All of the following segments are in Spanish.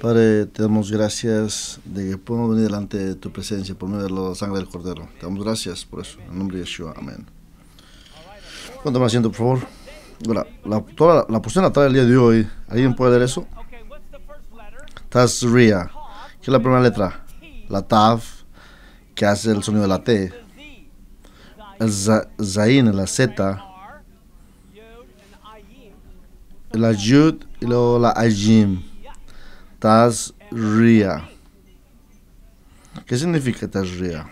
Padre, te damos gracias de que podamos venir delante de tu presencia por medio de la sangre del Cordero. Te damos gracias por eso. En nombre de Yeshua. Amén. Cuéntame asiento, por favor. La, la, toda la, la del día de hoy, ¿alguien puede leer eso? Tazria, que es la primera letra. La Tav, que hace el sonido de la T. El Zain, la Z, la yud y luego la ajim. ria. ¿Qué significa ria?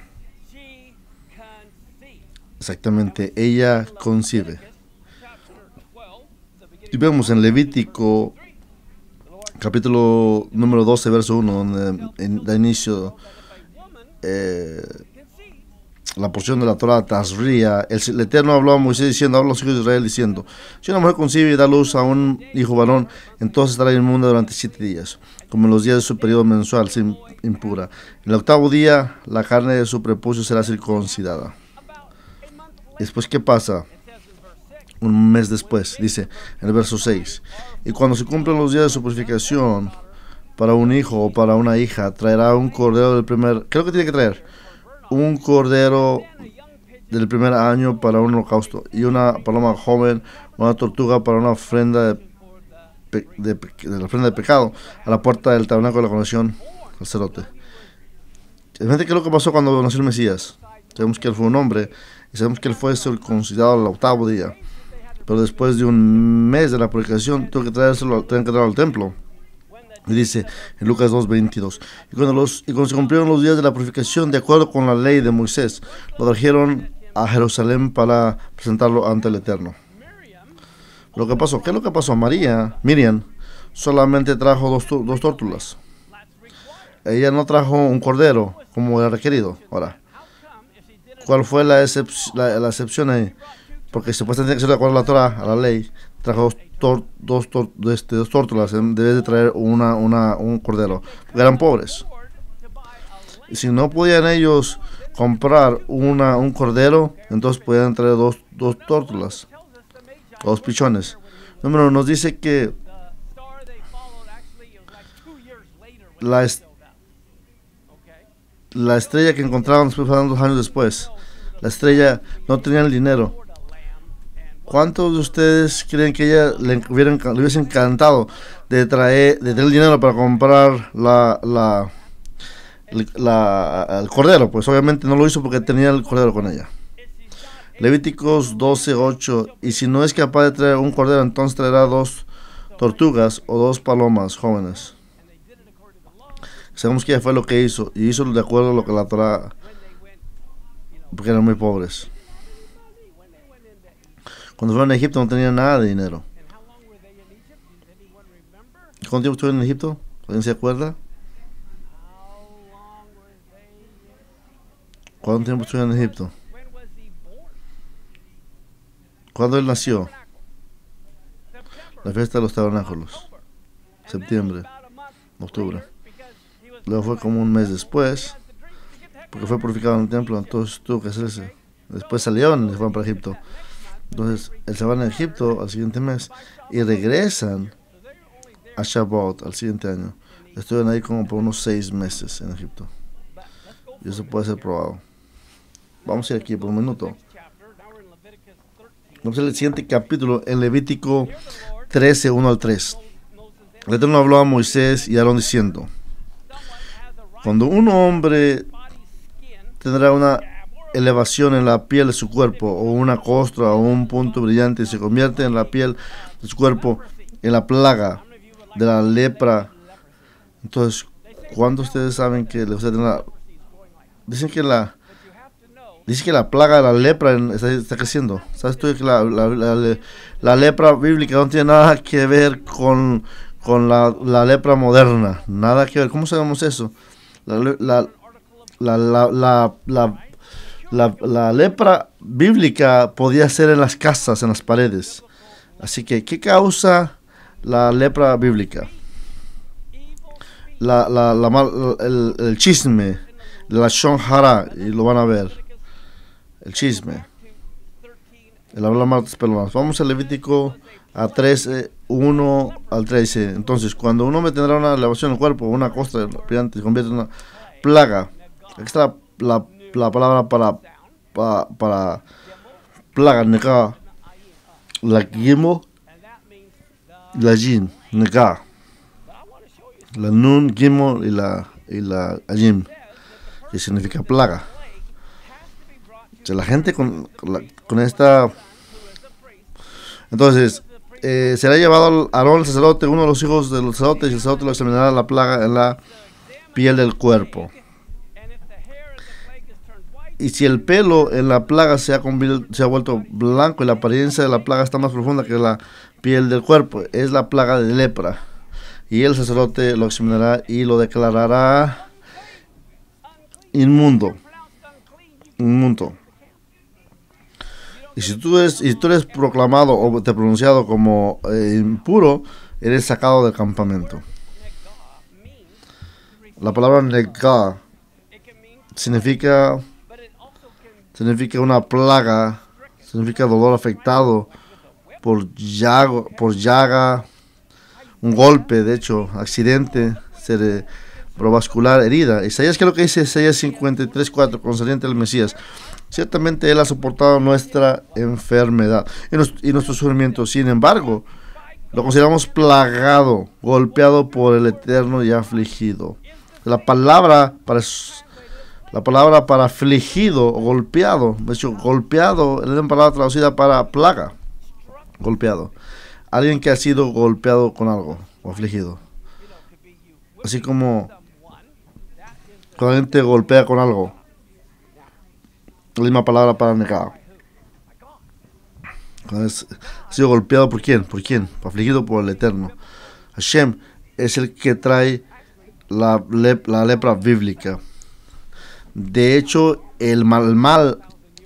Exactamente, ella concibe. Y vemos en Levítico capítulo número 12, verso 1, donde da inicio eh, la porción de la Torah Tazría el, el, Eterno habló a Moisés diciendo, habla a los hijos de Israel diciendo, si una mujer concibe y da luz a un hijo varón, entonces estará inmunda durante siete días, como en los días de su periodo mensual, sin impura. En el octavo día, la carne de su prepucio será circuncidada. Después, ¿qué pasa? Un mes después, dice en el verso 6, y cuando se cumplen los días de su purificación, para un hijo o para una hija, traerá un cordero del primer, creo que tiene que traer, un cordero del primer año para un holocausto y una paloma joven, una tortuga para una ofrenda de, de, la ofrenda de pecado a la puerta del tabernáculo de la conexión sacerdote. qué es lo que pasó cuando nació el Mesías. Sabemos que él fue un hombre y sabemos que él fue considerado el octavo día. Pero después de un mes de la publicación, tuvo que traérselo, que traerlo al templo dice en Lucas 2.22, y cuando, los, y cuando se cumplieron los días de la purificación, de acuerdo con la ley de Moisés, lo trajeron a Jerusalén para presentarlo ante el Eterno. Lo que pasó, ¿qué es lo que pasó? María, Miriam, solamente trajo dos, dos tórtulas. Ella no trajo un cordero como era requerido. Ahora, ¿cuál fue la, la, excepción ahí? Porque supuestamente tiene que ser de acuerdo a la Torah, a la ley trajo dos, dos, este, dos tórtolas, vez de traer una, una, un cordero. Eran pobres. Si no podían ellos comprar una, un cordero, entonces podían traer dos, dos tórtolas, dos pichones. Número nos dice que la, la estrella que encontraban dos años después, la estrella no tenía el dinero ¿Cuántos de ustedes creen que ella le, hubieran, hubiese encantado de traer, de dinero para comprar la, el cordero? Pues obviamente no lo hizo porque tenía el cordero con ella. Levíticos 12, 8. Y si no es capaz de traer un cordero, entonces traerá dos tortugas o dos palomas jóvenes. Sabemos que ella fue lo que hizo. Y hizo de acuerdo a lo que la trae. Porque eran muy pobres. Cuando fueron a Egipto no tenían nada de dinero. ¿Cuánto tiempo estuvieron en Egipto? ¿Alguien se acuerda? ¿Cuánto tiempo estuvieron en Egipto? ¿Cuándo él nació? La fiesta de los tabernáculos. Septiembre, octubre. Luego fue como un mes después, porque fue purificado en el templo, entonces tuvo que hacerse. Después salieron y se fueron para Egipto. Entonces, se van a Egipto al siguiente mes y regresan a Shabbat al siguiente año. Estuvieron ahí como por unos seis meses en Egipto. Y eso puede ser probado. Vamos a ir aquí por un minuto. Vamos al siguiente capítulo en Levítico 13, 1 al 3. El Eterno habló a Moisés y Aarón diciendo, cuando un hombre tendrá una elevación en la piel de su cuerpo, o una costra o un punto brillante, y se convierte en la piel de su cuerpo en la plaga de la lepra. Entonces, cuando ustedes saben que ustedes dicen que la dice que la plaga de la lepra está, creciendo. ¿Sabes tú que la, la, lepra bíblica no tiene nada que ver con, con la, lepra moderna? Nada que ver. ¿Cómo sabemos eso? La, la, la, la, la, lepra bíblica podía ser en las casas, en las paredes. Así que, ¿qué causa la lepra bíblica? La, la, el, el, chisme, la shonhara, y lo van a ver. El chisme. El habla mal pues, personas. Vamos a Levítico a 13, 1 eh, al 13. Entonces, cuando un hombre tendrá una elevación el cuerpo, una costa se convierte en una plaga. Extra, la la palabra para, para, plaga nega, la gimo, la jim, la nun gimo y la, y la que significa plaga. la gente con, con esta... Entonces, eh, será llevado Aarón, el sacerdote, uno de los hijos del sacerdote, y el sacerdote lo examinará la plaga en la piel del cuerpo y si el pelo en la plaga se ha, se ha vuelto blanco y la apariencia de la plaga está más profunda que la piel del cuerpo, es la plaga de lepra. Y el sacerdote lo examinará y lo declarará inmundo. Inmundo. Y si tú eres, y eres proclamado o te pronunciado como eh, impuro, eres sacado del campamento. La palabra negar significa significa una plaga, significa dolor afectado por, por llaga, un golpe, de hecho, accidente cerebrovascular, herida. Isaías, ¿qué es lo que dice Isaías 53, 4, concerniente al Mesías? Ciertamente Él ha soportado nuestra enfermedad y, nuestros y nuestro sufrimiento. Sin embargo, lo consideramos plagado, golpeado por el Eterno y afligido. La palabra para la palabra para afligido o golpeado, golpeado es una palabra traducida para plaga. Golpeado. Alguien que ha sido golpeado con algo o afligido. Así como cuando alguien te golpea con algo. La misma palabra para negado. Ha sido golpeado por quién? Por quién? Afligido por el Eterno. Hashem es el que trae la, la lepra bíblica. De hecho, el mal, mal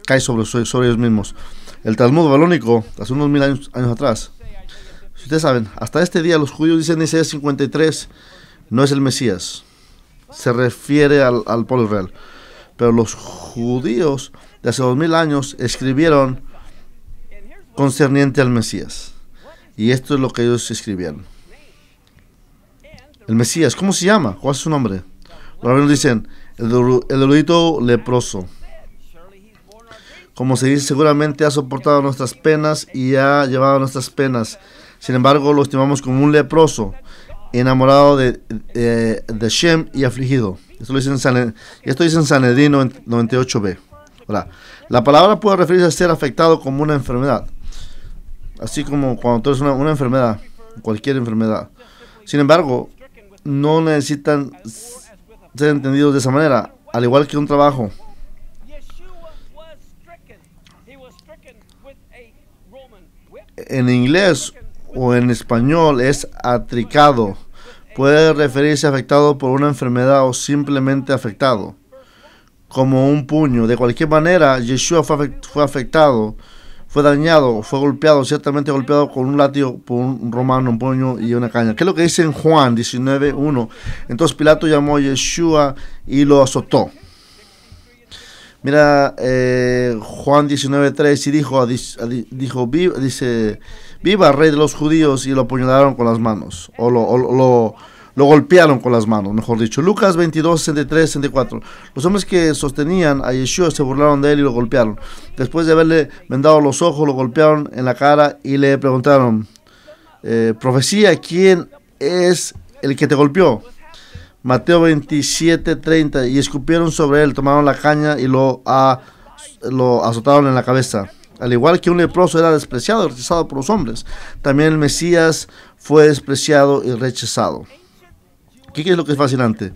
cae sobre, ellos mismos. El Talmud balónico, hace unos mil años, atrás. Si ustedes saben, hasta este día los judíos dicen Isaías 53 no es el Mesías. Se refiere al, al pueblo real. Pero los judíos de hace dos mil años escribieron concerniente al Mesías. Y esto es lo que ellos escribieron. El Mesías, ¿cómo se llama? ¿Cuál es su nombre? Los rabinos dicen, el erudito leproso. Como se dice, seguramente ha soportado nuestras penas y ha llevado nuestras penas. Sin embargo, lo estimamos como un leproso, enamorado de, de, Shem y afligido. Esto dice en San, en 98b. la palabra puede referirse a ser afectado como una enfermedad. Así como cuando tú eres una enfermedad, cualquier enfermedad. Sin embargo, no necesitan ser entendidos de esa manera, al igual que un trabajo. En inglés o en español es atricado. Puede referirse afectado por una enfermedad o simplemente afectado, como un puño. De cualquier manera, Yeshua fue afectado fue dañado, fue golpeado, ciertamente golpeado con un látigo, por un romano, un puño y una caña. ¿Qué es lo que dice en Juan 19.1? Entonces Pilato llamó a Yeshua y lo azotó. Mira eh, Juan 19.3 y dijo, dijo viva, dice, viva rey de los judíos y lo apuñalaron con las manos, o, lo lo golpearon con las manos, mejor dicho. Lucas 22, 63, 64. Los hombres que sostenían a Yeshua se burlaron de él y lo golpearon. Después de haberle vendado los ojos, lo golpearon en la cara y le preguntaron, eh, profecía, ¿quién es el que te golpeó? Mateo 27, 30. Y escupieron sobre él, tomaron la caña y lo azotaron en la cabeza. Al igual que un leproso era despreciado y rechazado por los hombres, también el Mesías fue despreciado y rechazado. ¿Qué, es lo que es fascinante?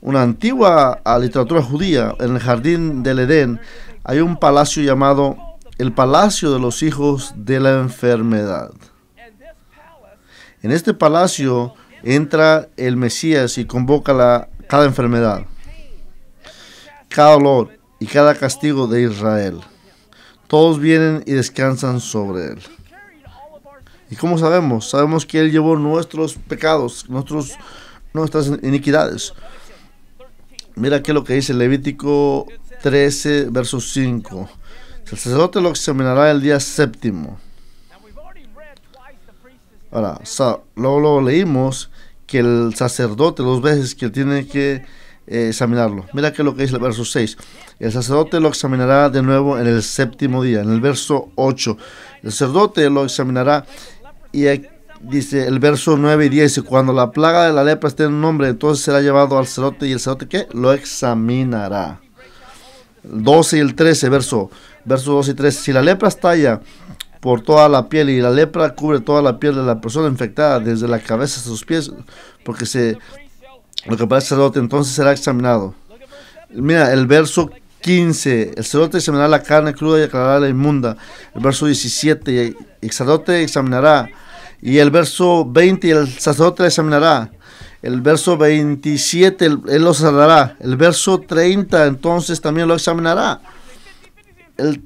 Una antigua ah, literatura judía, en el jardín del Edén, hay un palacio llamado el Palacio de los Hijos de la Enfermedad. En este palacio entra el Mesías y convoca la, cada enfermedad, cada dolor y cada castigo de Israel. Todos vienen y descansan sobre él. ¿Y cómo sabemos? Sabemos que él llevó nuestros pecados, nuestros no, nuestras iniquidades. Mira que lo que dice Levítico 13, verso 5. El sacerdote lo examinará el día séptimo. Ahora, luego, leímos que el sacerdote dos veces que tiene que eh, examinarlo. Mira que lo que dice el verso 6. El sacerdote lo examinará de nuevo en el séptimo día. En el verso 8. El sacerdote lo examinará y aquí dice el verso 9 y 10, cuando la plaga de la lepra esté en un hombre, entonces será llevado al cerote y el cerote ¿qué? Lo examinará. 12 y el 13, verso, verso 12 y 13, si la lepra estalla por toda la piel y la lepra cubre toda la piel de la persona infectada, desde la cabeza hasta sus pies, porque se, lo que pasa cerote entonces será examinado. Mira, el verso 15, el sacerdote examinará la carne cruda y aclarará la inmunda. El verso 17, el sacerdote examinará y el verso 20, el sacerdote examinará. El verso 27, él lo cerrará. El verso 30, entonces también lo examinará. El,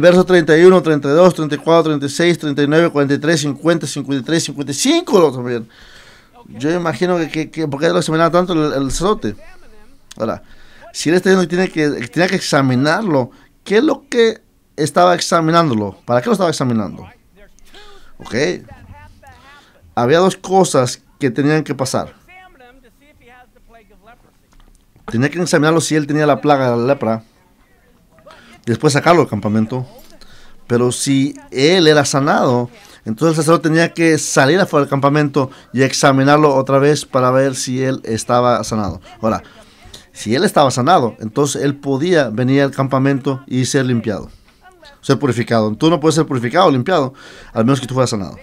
verso 31, 32, 34, 36, 39, 43, 50, 53, 55 lo también. Yo imagino que, ¿por qué lo examinaba tanto el, sacerdote. Ahora, si él está diciendo que tiene tiene que examinarlo, ¿qué es lo que estaba examinándolo? ¿Para qué lo estaba examinando? ¿Ok? Había dos cosas que tenían que pasar. Tenía que examinarlo si él tenía la plaga de la lepra. Después sacarlo del campamento. Pero si él era sanado, entonces el sacerdote tenía que salir afuera del campamento y examinarlo otra vez para ver si él estaba sanado. Ahora, si él estaba sanado, entonces él podía venir al campamento y ser limpiado ser purificado. Tú no puedes ser purificado, o limpiado, al menos que tú fueras sanado.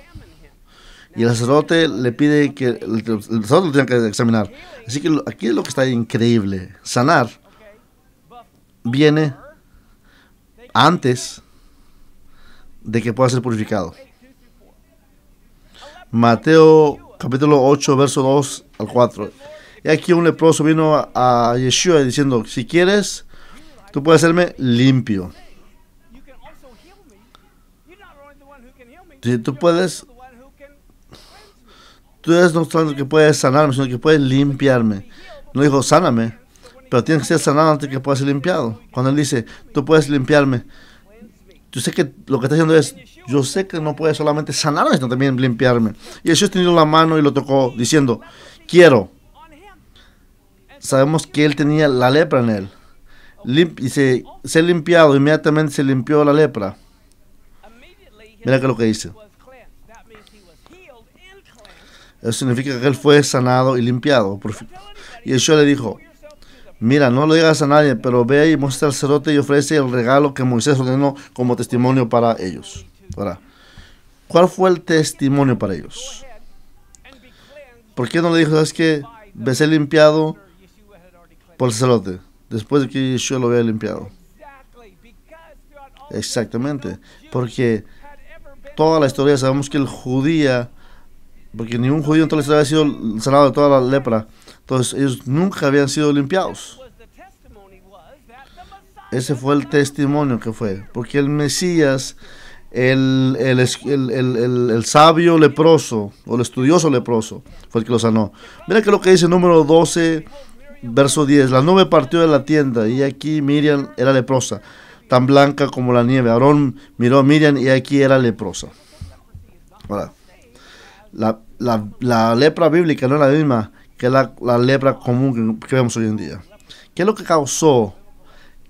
Y el sacerdote le pide que el, sacerdote lo tenga que examinar. Así que aquí es lo que está increíble. Sanar viene antes de que pueda ser purificado. Mateo capítulo 8, verso 2 al 4. Y aquí un leproso vino a, a Yeshua diciendo, si quieres, tú puedes hacerme limpio. tú puedes, tú eres no solo que puedes sanarme, sino que puedes limpiarme. No dijo, sáname, pero tienes que ser sanado antes que pueda ser limpiado. Cuando él dice, tú puedes limpiarme, yo sé que lo que está diciendo es, yo sé que no puedes solamente sanarme, sino también limpiarme. Y Jesús tenía la mano y lo tocó, diciendo, quiero. Sabemos que él tenía la lepra en él. Lim y se, se limpiado, inmediatamente se limpió la lepra. Mira que lo que dice. Eso significa que él fue sanado y limpiado. Y Yeshua le dijo, mira, no lo digas a nadie, pero ve y muestra al cerote y ofrece el regalo que Moisés ordenó como testimonio para ellos. ¿cuál fue el testimonio para ellos? ¿Por qué no le dijo, es que besé limpiado por el cerote, después de que Yeshua lo había limpiado? Exactamente, porque toda la historia sabemos que el judía, porque ningún judío en toda la historia había sido sanado de toda la lepra, entonces ellos nunca habían sido limpiados. Ese fue el testimonio que fue, porque el Mesías, el, sabio leproso, o el estudioso leproso, fue el que lo sanó. Mira que lo que dice número 12, verso 10, la nube partió de la tienda y aquí Miriam era leprosa tan blanca como la nieve. Aarón miró a Miriam y aquí era leprosa. la, lepra bíblica no es la misma que la, lepra común que, vemos hoy en día. ¿Qué es lo que causó?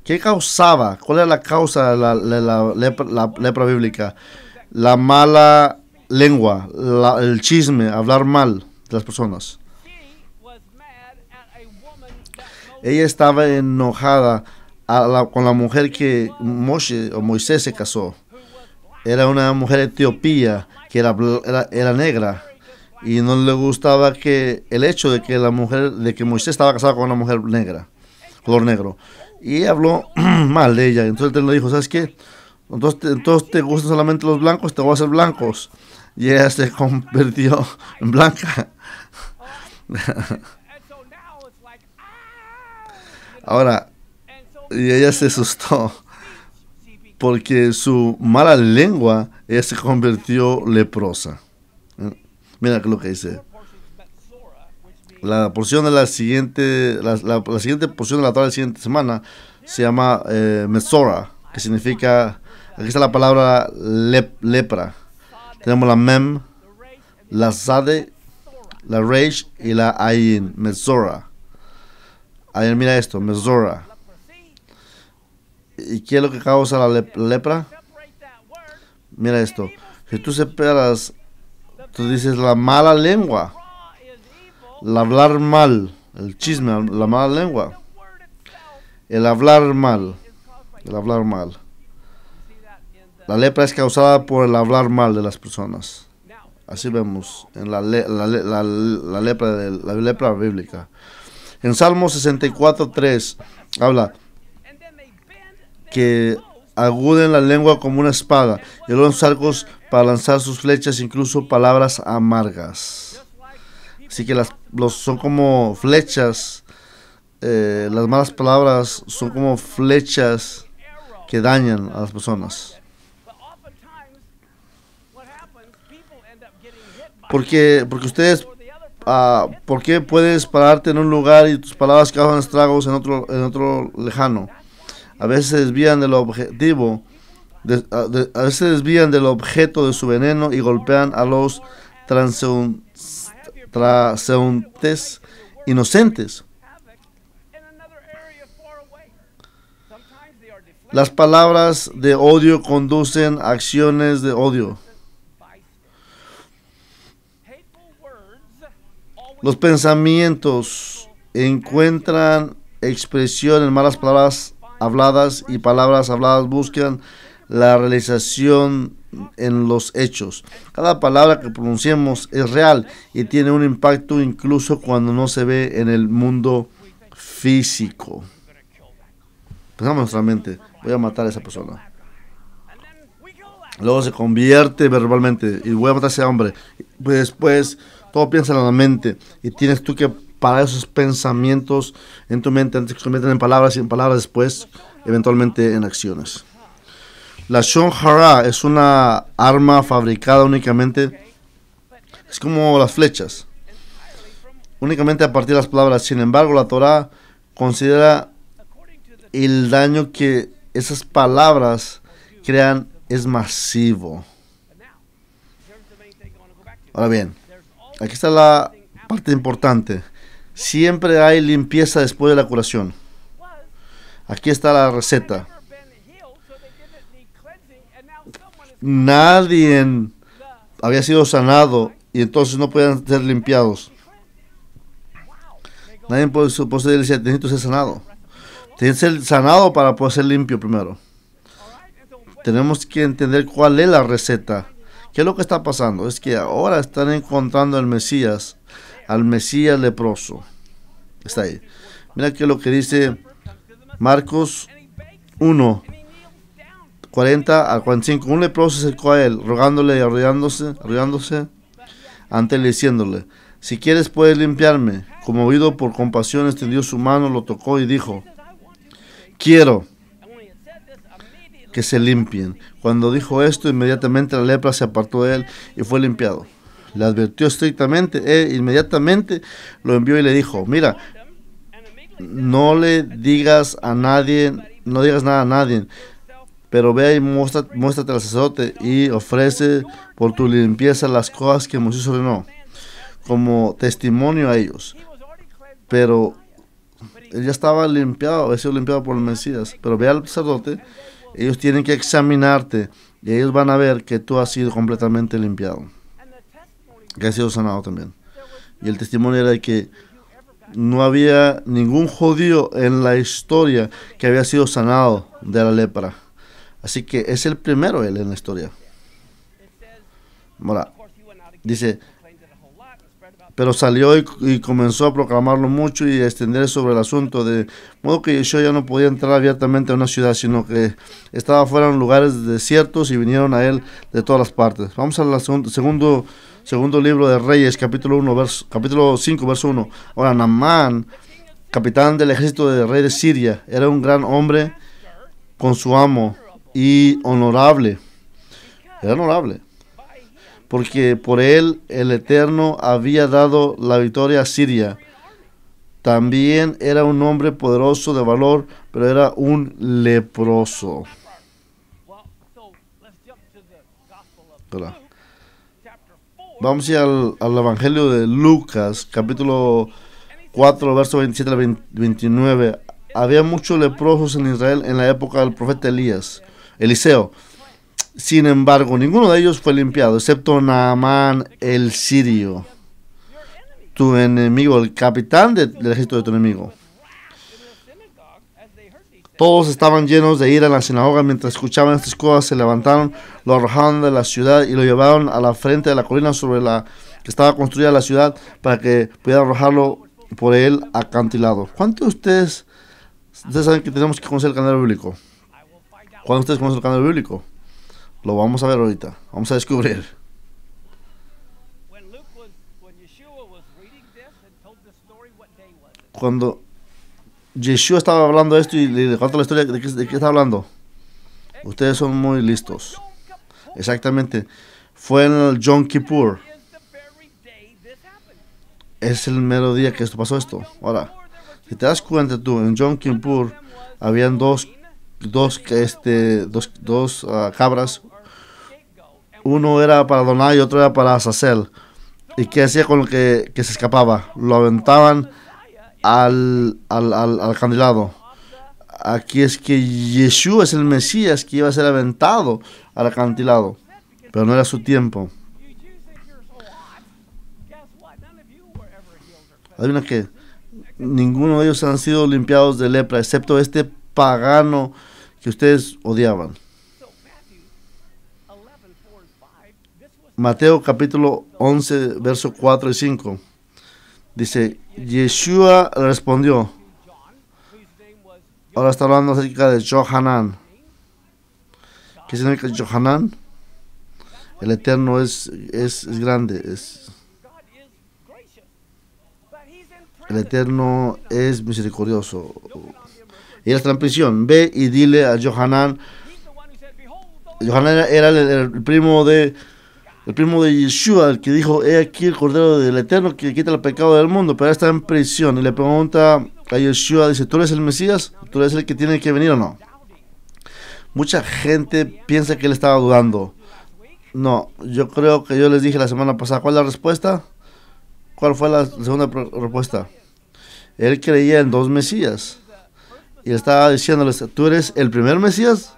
¿Qué causaba? ¿Cuál era la causa de la, lepra, lepra, bíblica? La mala lengua, el chisme, hablar mal de las personas. Ella estaba enojada con la mujer que o Moisés se casó. Era una mujer etiopía que era, era, negra y no le gustaba que el hecho de que la mujer de que Moisés estaba casado con una mujer negra, color negro. Y habló mal de ella. Entonces él le dijo, ¿sabes qué? Entonces, te, entonces te gustan solamente los blancos, te voy a hacer blancos. Y ella se convirtió en blanca. Ahora, y ella se asustó porque su mala lengua ella se convirtió leprosa. Mira lo que dice. La porción de la siguiente, la, siguiente porción de la tarde la siguiente semana se llama eh, Mesora, que significa, aquí está la palabra lepra. Tenemos la Mem, la Zade, la Reish y la Ayin, Mesora. Ayer mira esto, Mesora. ¿Y qué es lo que causa la, lepra? Mira esto. Si tú separas, tú dices la mala lengua, el hablar mal, el chisme, la mala lengua, el hablar mal, el hablar mal. La lepra es causada por el hablar mal de las personas. Así vemos en la, la, la, lepra, de, la lepra bíblica. En Salmo 64.3 habla, que aguden la lengua como una espada y los arcos para lanzar sus flechas, incluso palabras amargas. Así que las, los, son como flechas, eh, las malas palabras son como flechas que dañan a las personas. Porque, porque ustedes, ah, ¿por qué puedes pararte en un lugar y tus palabras causan estragos en otro, en otro lejano? a veces desvían del objetivo, a, desvían del objeto de su veneno y golpean a los transeúntes inocentes. Las palabras de odio conducen a acciones de odio. Los pensamientos encuentran expresión en malas palabras habladas y palabras habladas buscan la realización en los hechos. Cada palabra que pronunciamos es real y tiene un impacto incluso cuando no se ve en el mundo físico. Pensamos nuestra mente, voy a matar a esa persona. Luego se convierte verbalmente y voy a matar a ese hombre. Después pues, todo piensa en la mente y tienes tú que para esos pensamientos en tu mente antes que se conviertan en palabras y en palabras después, eventualmente en acciones. La Shon Hara es una arma fabricada únicamente, es como las flechas, únicamente a partir de las palabras. Sin embargo, la Torah considera el daño que esas palabras crean es masivo. Ahora bien, aquí está la parte importante. Siempre hay limpieza después de la curación. Aquí está la receta. Nadie había sido sanado y entonces no podían ser limpiados. Nadie puede suponer decir, necesito ser sanado. Tiene que ser sanado para poder ser limpio primero. Tenemos que entender cuál es la receta. ¿Qué es lo que está pasando? Es que ahora están encontrando el Mesías al Mesías leproso. Está ahí. Mira que lo que dice Marcos 1, 40 al 45. Un leproso se acercó a él, rogándole y arrodillándose, arrodillándose ante él, diciéndole: Si quieres, puedes limpiarme. Conmovido por compasión, extendió su mano, lo tocó y dijo: Quiero que se limpien. Cuando dijo esto, inmediatamente la lepra se apartó de él y fue limpiado. Le advirtió estrictamente e inmediatamente lo envió y le dijo, mira, no le digas a nadie, no digas nada a nadie, pero ve y muéstrate, muéstrate al sacerdote y ofrece por tu limpieza las cosas que Moisés ordenó, como testimonio a ellos. Pero él ya estaba limpiado, había sido limpiado por el Mesías, pero ve al sacerdote, ellos tienen que examinarte y ellos van a ver que tú has sido completamente limpiado que ha sido sanado también. Y el testimonio era de que no había ningún judío en la historia que había sido sanado de la lepra. Así que es el primero él en la historia. dice, pero salió y, comenzó a proclamarlo mucho y a extender sobre el asunto, de modo que yo ya no podía entrar abiertamente a una ciudad, sino que estaba fuera en lugares desiertos y vinieron a él de todas las partes. Vamos al segundo, segundo Segundo libro de Reyes, capítulo, capítulo 5, verso 1. Ahora, Namán, capitán del ejército del rey de Siria, era un gran hombre con su amo y honorable. Era honorable. Porque por él el Eterno había dado la victoria a Siria. También era un hombre poderoso de valor, pero era un leproso. Vamos a ir al, Evangelio de Lucas, capítulo 4, verso 27 al 29. Había muchos leprosos en Israel en la época del profeta Elías, Eliseo. Sin embargo, ninguno de ellos fue limpiado, excepto Naamán el sirio, tu enemigo, el capitán del ejército de tu enemigo. Todos estaban llenos de ira a la sinagoga mientras escuchaban estas cosas, se levantaron, lo arrojaron de la ciudad y lo llevaron a la frente de la colina sobre la que estaba construida la ciudad para que pudiera arrojarlo por el acantilado. ¿Cuántos de ustedes, saben que tenemos que conocer el canal bíblico? ¿Cuántos de ustedes conocen el canal bíblico? Lo vamos a ver ahorita, vamos a descubrir. Cuando Yeshua estaba hablando esto y le cuento la historia de qué, está hablando. Ustedes son muy listos. Exactamente. Fue en el Yom Kippur. Es el mero día que esto pasó esto. Ahora, si te das cuenta tú, en Yom Kippur habían dos, dos, este, dos, dos ah, cabras. Uno era para Doná y otro era para Azazel. ¿Y qué hacía con lo que, que se escapaba? Lo aventaban al, al, al, al Aquí es que Yeshua es el Mesías que iba a ser aventado al acantilado, pero no era su tiempo. adivina que ninguno de ellos han sido limpiados de lepra, excepto este pagano que ustedes odiaban. Mateo capítulo 11, verso 4 y 5. Dice, Yeshua respondió. Ahora está hablando acerca de Johanan. ¿Qué significa Johanan? El Eterno es, es, grande. el Eterno es misericordioso. Y la transmisión. Ve y dile a Johanan. Johanan era el primo de el primo de Yeshua, el que dijo, he aquí el Cordero del Eterno que quita el pecado del mundo, pero está en prisión. Y le pregunta a Yeshua, dice, ¿tú eres el Mesías? ¿Tú eres el que tiene que venir o no? Mucha gente piensa que él estaba dudando. No, yo creo que yo les dije la semana pasada, ¿cuál es la respuesta? ¿Cuál fue la segunda respuesta? Él creía en dos Mesías. Y estaba diciéndoles, ¿tú eres el primer Mesías?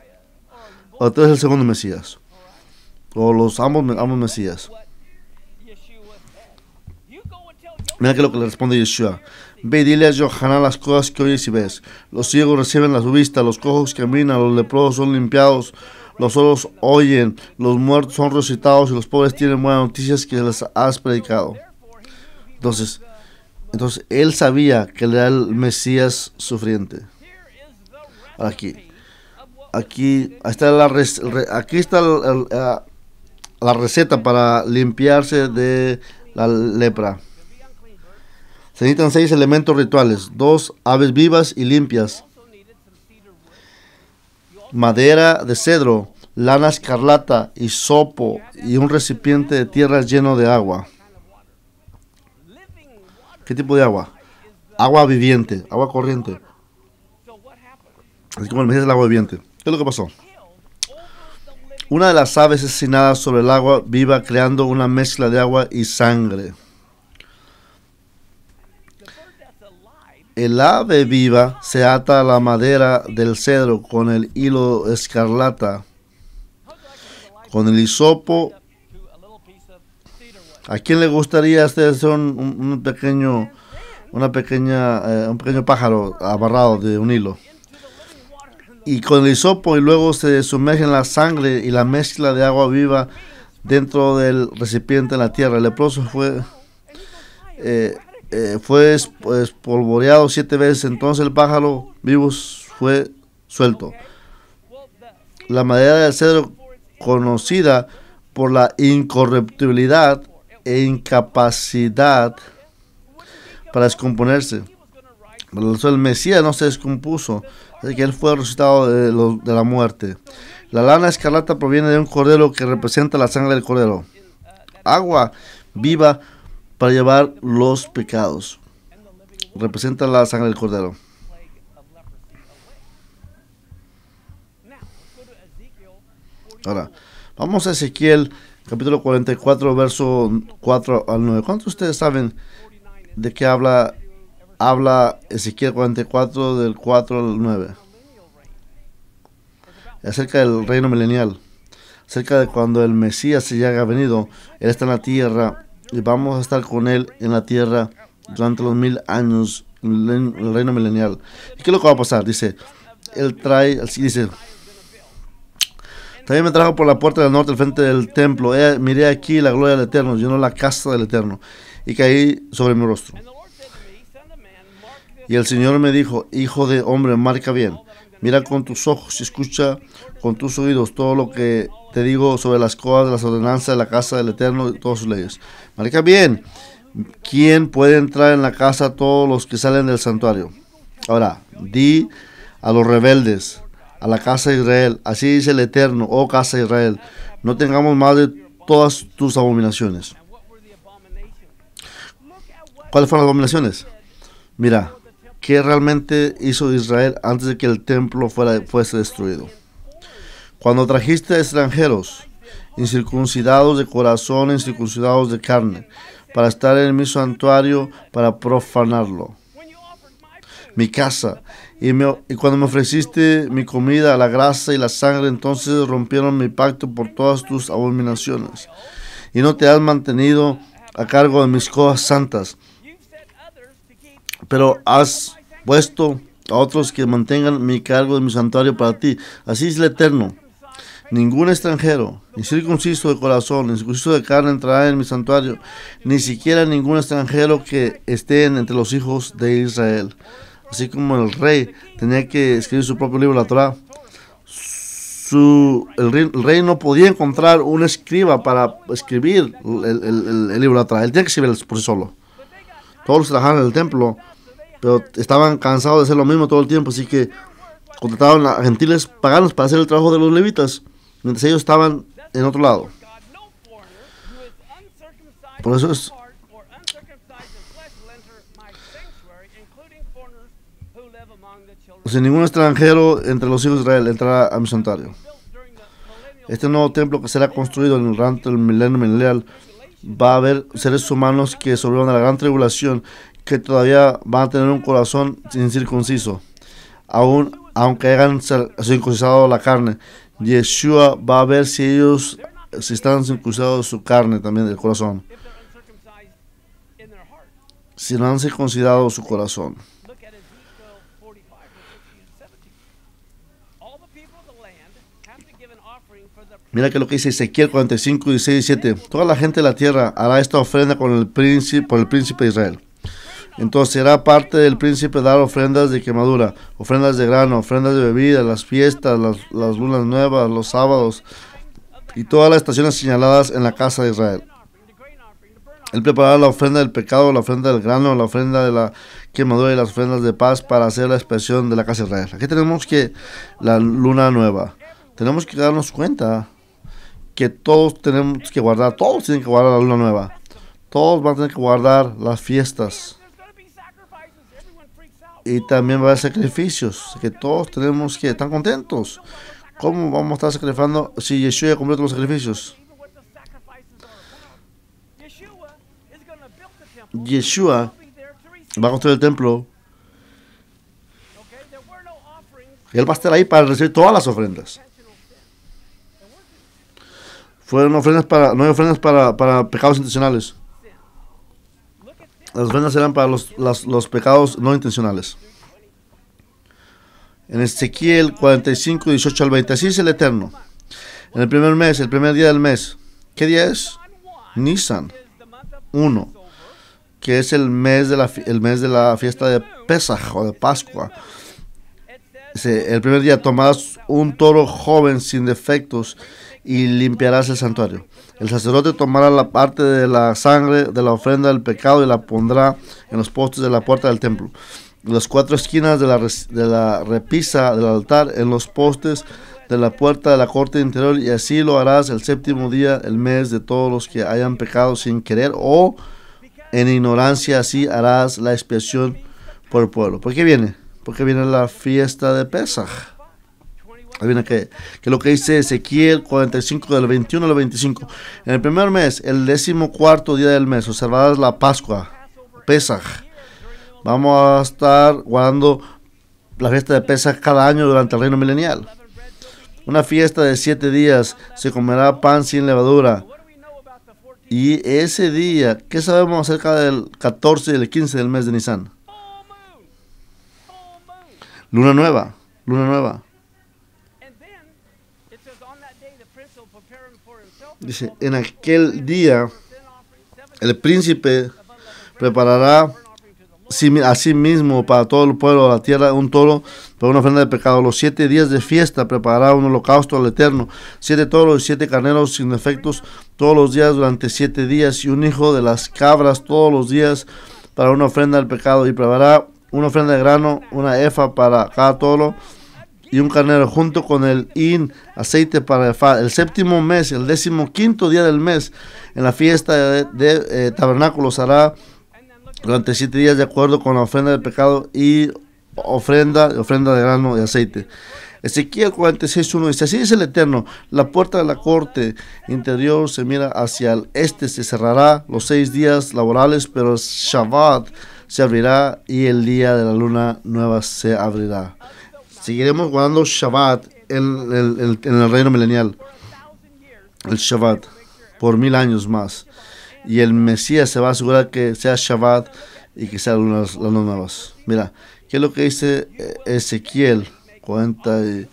¿O tú eres el segundo Mesías? o los ambos, Mesías. Mira que lo que le responde Yeshua. Ve y dile a Johanan las cosas que oyes y ves. Los ciegos reciben la vista, los cojos caminan, los leprosos son limpiados, los solos oyen, los muertos son resucitados y los pobres tienen buenas noticias que les has predicado. Entonces, entonces él sabía que era el Mesías sufriente. Aquí, aquí, está la aquí está el la receta para limpiarse de la lepra. Se necesitan seis elementos rituales, dos aves vivas y limpias, madera de cedro, lana escarlata y sopo y un recipiente de tierra lleno de agua. ¿Qué tipo de agua? Agua viviente, agua corriente. Así como el agua viviente. ¿Qué es lo que pasó? Una de las aves asesinadas sobre el agua viva creando una mezcla de agua y sangre. El ave viva se ata a la madera del cedro con el hilo escarlata, con el hisopo. ¿A quién le gustaría hacer un, pequeño, una pequeña, eh, un pequeño pájaro abarrado de un hilo? y con el hisopo y luego se en la sangre y la mezcla de agua viva dentro del recipiente en la tierra. El leproso fue, eh, eh, fue espolvoreado siete veces, entonces el pájaro vivo fue suelto. La madera del cedro, conocida por la incorruptibilidad e incapacidad para descomponerse, el Mesías no se descompuso de que él fue resucitado de, de la muerte. La lana escarlata proviene de un cordero que representa la sangre del cordero. Agua viva para llevar los pecados. Representa la sangre del cordero. Ahora, vamos a Ezequiel capítulo 44, verso 4 al 9. ¿Cuántos de ustedes saben de qué habla habla Ezequiel 44 del 4 al 9, acerca del reino milenial, acerca de cuando el Mesías se haya venido, Él está en la tierra y vamos a estar con Él en la tierra durante los mil años, el reino milenial. ¿Y qué es lo que va a pasar? Dice, Él trae, así dice, también me trajo por la puerta del norte, al frente del templo. miré aquí la gloria del Eterno, llenó la casa del Eterno. Y caí sobre mi rostro. Y el Señor me dijo, hijo de hombre, marca bien, mira con tus ojos y escucha con tus oídos todo lo que te digo sobre las cosas, las ordenanzas de la casa del Eterno y todas sus leyes. Marca bien, ¿quién puede entrar en la casa todos los que salen del santuario? Ahora, di a los rebeldes, a la casa de Israel, así dice el Eterno, oh casa de Israel, no tengamos más de todas tus abominaciones. ¿Cuáles fueron las abominaciones? Mira, ¿Qué realmente hizo Israel antes de que el templo fuera, fuese destruido. Cuando trajiste a extranjeros, incircuncidados de corazón, incircuncidados de carne, para estar en mi santuario, para profanarlo. Mi casa. Y, y cuando me ofreciste mi comida, la grasa y la sangre, entonces rompieron mi pacto por todas tus abominaciones. Y no te has mantenido a cargo de mis cosas santas pero has puesto a otros que mantengan mi cargo de mi santuario para ti. Así es el Eterno. Ningún extranjero, ni circunciso de corazón, ni circunciso de carne entrará en mi santuario, ni siquiera ningún extranjero que esté entre los hijos de Israel. Así como el rey tenía que escribir su propio libro, la Torah, el, rey, no podía encontrar un escriba para escribir el, libro de la Torah. Él tenía que escribir por sí solo. Todos los que trabajaban en el templo pero estaban cansados de hacer lo mismo todo el tiempo, así que contrataron a gentiles paganos para hacer el trabajo de los levitas, mientras ellos estaban en otro lado. Por eso es... O ningún extranjero entre los hijos de Israel entrará a mi santuario. Este nuevo templo que será construido en el durante el milenio milenial va a haber seres humanos que sobrevivan a la gran tribulación que todavía van a tener un corazón incircunciso, aun, aunque hayan circuncidado la carne. Yeshua va a ver si ellos si están circuncidados su carne también del corazón. Si no han circuncidado su corazón. Mira que lo que dice Ezequiel 45, 16 y 7. Toda la gente de la tierra hará esta ofrenda con el príncipe, por el príncipe de Israel. Entonces será parte del príncipe dar ofrendas de quemadura, ofrendas de grano, ofrendas de bebida, las fiestas, las, lunas nuevas, los sábados y todas las estaciones señaladas en la casa de Israel. Él preparará la ofrenda del pecado, la ofrenda del grano, la ofrenda de la quemadura y las ofrendas de paz para hacer la expresión de la casa de Israel. Aquí tenemos que la luna nueva. Tenemos que darnos cuenta que todos tenemos que guardar, todos tienen que guardar la luna nueva. Todos van a tener que guardar las fiestas y también va a haber sacrificios, que todos tenemos que estar contentos. ¿Cómo vamos a estar sacrificando si Yeshua ya cumplió todos los sacrificios? Yeshua va a construir el templo. Él va a estar ahí para recibir todas las ofrendas. Fueron ofrendas para, no hay ofrendas para, para pecados intencionales. Las ofrendas eran para los, pecados no intencionales. En Ezequiel 45, 18 al 20. Así es el Eterno. En el primer mes, el primer día del mes. ¿Qué día es? Nisan 1, que es el mes de la, el mes de la fiesta de Pesaj o de Pascua el primer día tomarás un toro joven sin defectos y limpiarás el santuario. El sacerdote tomará la parte de la sangre de la ofrenda del pecado y la pondrá en los postes de la puerta del templo, las cuatro esquinas de la, de la repisa del altar, en los postes de la puerta de la corte interior, y así lo harás el séptimo día, el mes de todos los que hayan pecado sin querer o en ignorancia, así harás la expiación por el pueblo. ¿Por qué viene? porque viene la fiesta de Pesaj. Viene que, que lo que dice Ezequiel 45 del 21 al 25. En el primer mes, el décimo cuarto día del mes, observarás la Pascua, Pesaj. Vamos a estar guardando la fiesta de Pesaj cada año durante el reino milenial. Una fiesta de siete días, se comerá pan sin levadura. Y ese día, ¿qué sabemos acerca del 14 y el 15 del mes de Nisan? Luna nueva, luna nueva. Dice, en aquel día el príncipe preparará a sí mismo para todo el pueblo de la tierra un toro para una ofrenda de pecado. Los siete días de fiesta preparará un holocausto al Eterno. Siete toros y siete carneros sin defectos todos los días durante siete días y un hijo de las cabras todos los días para una ofrenda al pecado y preparará una ofrenda de grano, una efa para cada toro y un carnero junto con el in aceite para el, el séptimo mes, el décimo quinto día del mes, en la fiesta de, eh, tabernáculos hará durante siete días de acuerdo con la ofrenda de pecado y ofrenda, ofrenda de grano y aceite. Ezequiel 46.1 dice, así es el Eterno, la puerta de la corte interior se mira hacia el este, se cerrará los seis días laborales, pero Shabbat se abrirá y el día de la luna nueva se abrirá. Seguiremos guardando Shabbat en el, en, el reino milenial, el Shabbat, por mil años más. Y el Mesías se va a asegurar que sea Shabbat y que sea las luna nuevas. Mira, ¿qué es lo que dice eh, Ezequiel 40 y,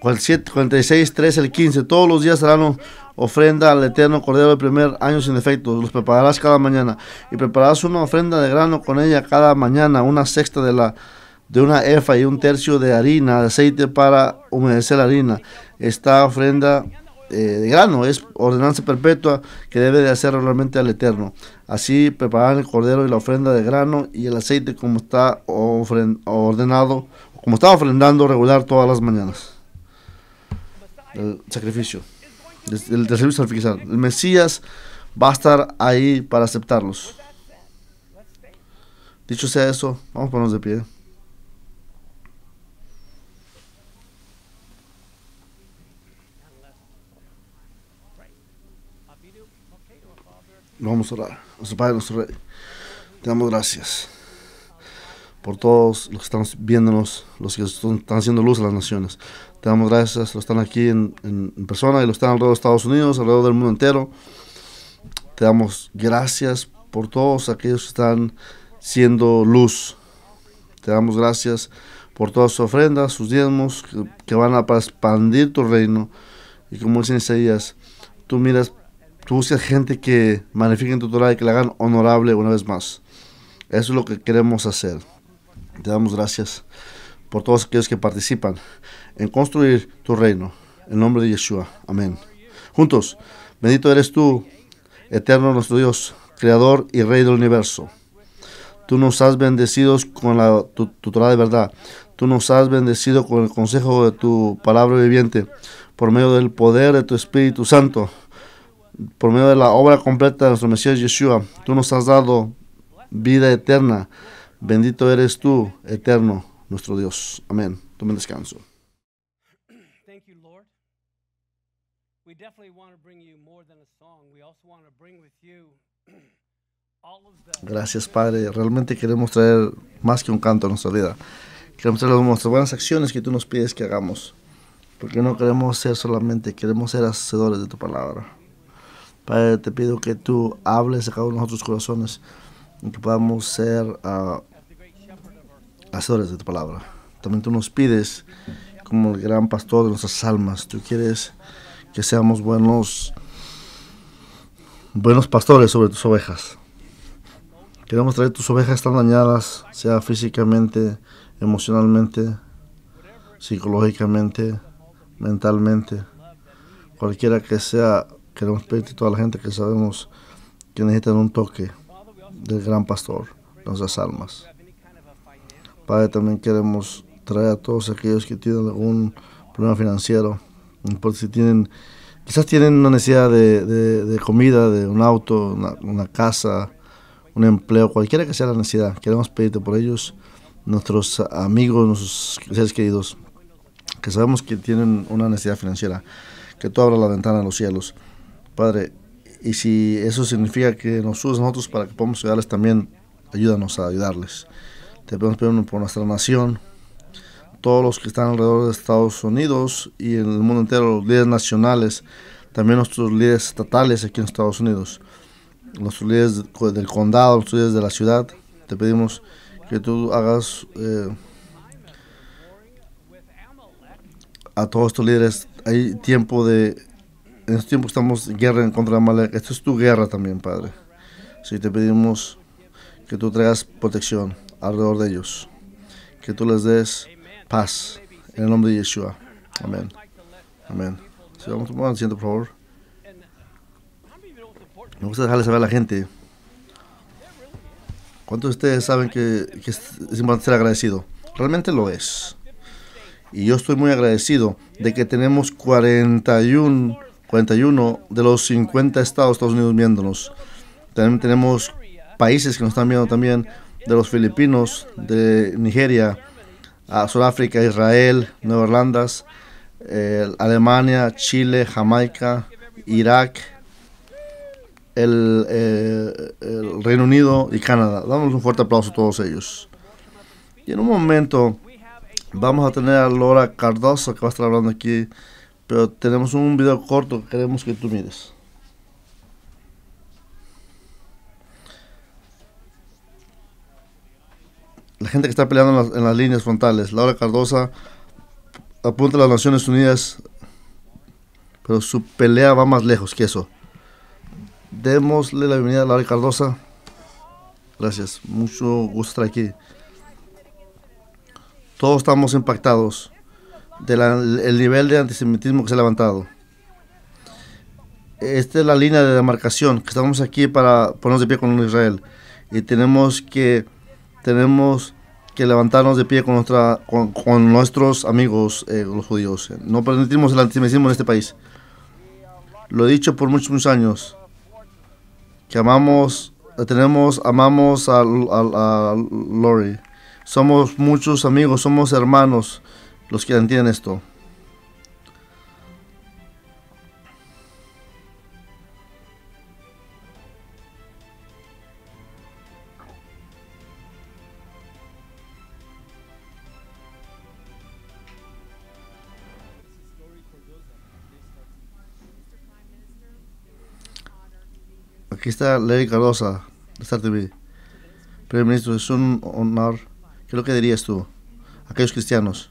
46, 3 el 15? Todos los días serán ofrenda al eterno Cordero del primer año sin defecto, los prepararás cada mañana, y prepararás una ofrenda de grano con ella cada mañana, una sexta de la de una efa y un tercio de harina, de aceite para humedecer la harina. Esta ofrenda eh, de grano es ordenanza perpetua que debe de hacer realmente al Eterno. Así preparar el cordero y la ofrenda de grano y el aceite como está ordenado, como está ofrendando regular todas las mañanas. El sacrificio el servicio El Mesías va a estar ahí para aceptarlos. Dicho sea eso, vamos a ponernos de pie. Vamos a orar. Nuestro Padre, nuestro Rey, te damos gracias por todos los que están viéndonos, los que están haciendo luz a las naciones. Te damos gracias, lo están aquí en, persona y lo están alrededor de Estados Unidos, alrededor del mundo entero. Te damos gracias por todos aquellos que están siendo luz. Te damos gracias por todas sus ofrendas, sus diezmos, que, van a expandir tu reino. Y como dicen Isaías, tú miras, tú buscas gente que magnifique en tu Torah y que la hagan honorable una vez más. Eso es lo que queremos hacer. Te damos gracias por todos aquellos que participan en construir tu reino. En nombre de Yeshua. Amén. Juntos, bendito eres tú, eterno nuestro Dios, creador y rey del universo. Tú nos has bendecido con la, tu, de verdad. Tú nos has bendecido con el consejo de tu palabra viviente, por medio del poder de tu Espíritu Santo, por medio de la obra completa de nuestro Mesías Yeshua. Tú nos has dado vida eterna. Bendito eres tú, eterno, nuestro Dios. Amén. Tomen descanso. Gracias, Padre. Realmente queremos traer más que un canto a nuestra vida. Queremos traer nuestras buenas acciones que tú nos pides que hagamos. Porque no queremos ser solamente, queremos ser hacedores de tu palabra. Padre, te pido que tú hables a cada uno de nuestros corazones y que podamos ser ah, hacedores de tu palabra. También tú nos pides, como el gran pastor de nuestras almas, tú quieres que seamos buenos, buenos pastores sobre tus ovejas. Queremos traer tus ovejas tan dañadas, sea físicamente, emocionalmente, psicológicamente, mentalmente, cualquiera que sea, queremos pedirte a toda la gente que sabemos que necesitan un toque del gran pastor, nuestras almas. Padre, también queremos traer a todos aquellos que tienen algún problema financiero, por si tienen, quizás tienen una necesidad de, comida, de un auto, una, casa, un empleo, cualquiera que sea la necesidad. Queremos pedirte por ellos, nuestros amigos, nuestros seres queridos, que sabemos que tienen una necesidad financiera, que tú abras la ventana a los cielos, Padre. Y si eso significa que nos usas nosotros para que podamos ayudarles también, ayúdanos a ayudarles. Te pedimos por nuestra nación, todos los que están alrededor de Estados Unidos y en el mundo entero, los líderes nacionales, también nuestros líderes estatales aquí en Estados Unidos, nuestros líderes del condado, nuestros líderes de la ciudad. Te pedimos que tú hagas eh, a todos estos líderes, hay tiempo de, en este tiempo estamos en guerra en contra de Amalek, esto es tu guerra también, Padre. Si te pedimos que tú traigas protección alrededor de ellos, que tú les des paz. En el nombre de Yeshua. Amén. Amén. Si vamos a tomar un asiento, por favor. Me gusta dejarle saber a la gente. ¿Cuántos de ustedes saben que, es importante ser agradecido? Realmente lo es. Y yo estoy muy agradecido de que tenemos 41, 41 de los 50 estados de Estados Unidos viéndonos. También tenemos países que nos están viendo también, de los filipinos, de Nigeria, a Sudáfrica, Israel, Nueva Irlanda, eh, Alemania, Chile, Jamaica, Irak, eh, el, Reino Unido y Canadá. Damos un fuerte aplauso a todos ellos. Y en un momento vamos a tener a Laura Cardoso que va a estar hablando aquí, pero tenemos un video corto que queremos que tú mires. la gente que está peleando en las, líneas frontales. Laura Cardoza apunta a las Naciones Unidas, pero su pelea va más lejos que eso. Démosle la bienvenida a Laura Cardosa. Gracias, mucho gusto estar aquí. Todos estamos impactados del nivel de antisemitismo que se ha levantado. Esta es la línea de demarcación, que estamos aquí para ponernos de pie con Israel. Y tenemos que tenemos que levantarnos de pie con, nuestra, con, nuestros amigos eh, los judíos. No permitimos el antisemitismo en este país. Lo he dicho por muchos, muchos años, que amamos, tenemos, amamos a Lori. Somos muchos amigos, somos hermanos los que entienden esto. Aquí está Larry Cardosa, de Star TV. Primer ministro, es un honor. ¿Qué es lo que dirías tú? Aquellos cristianos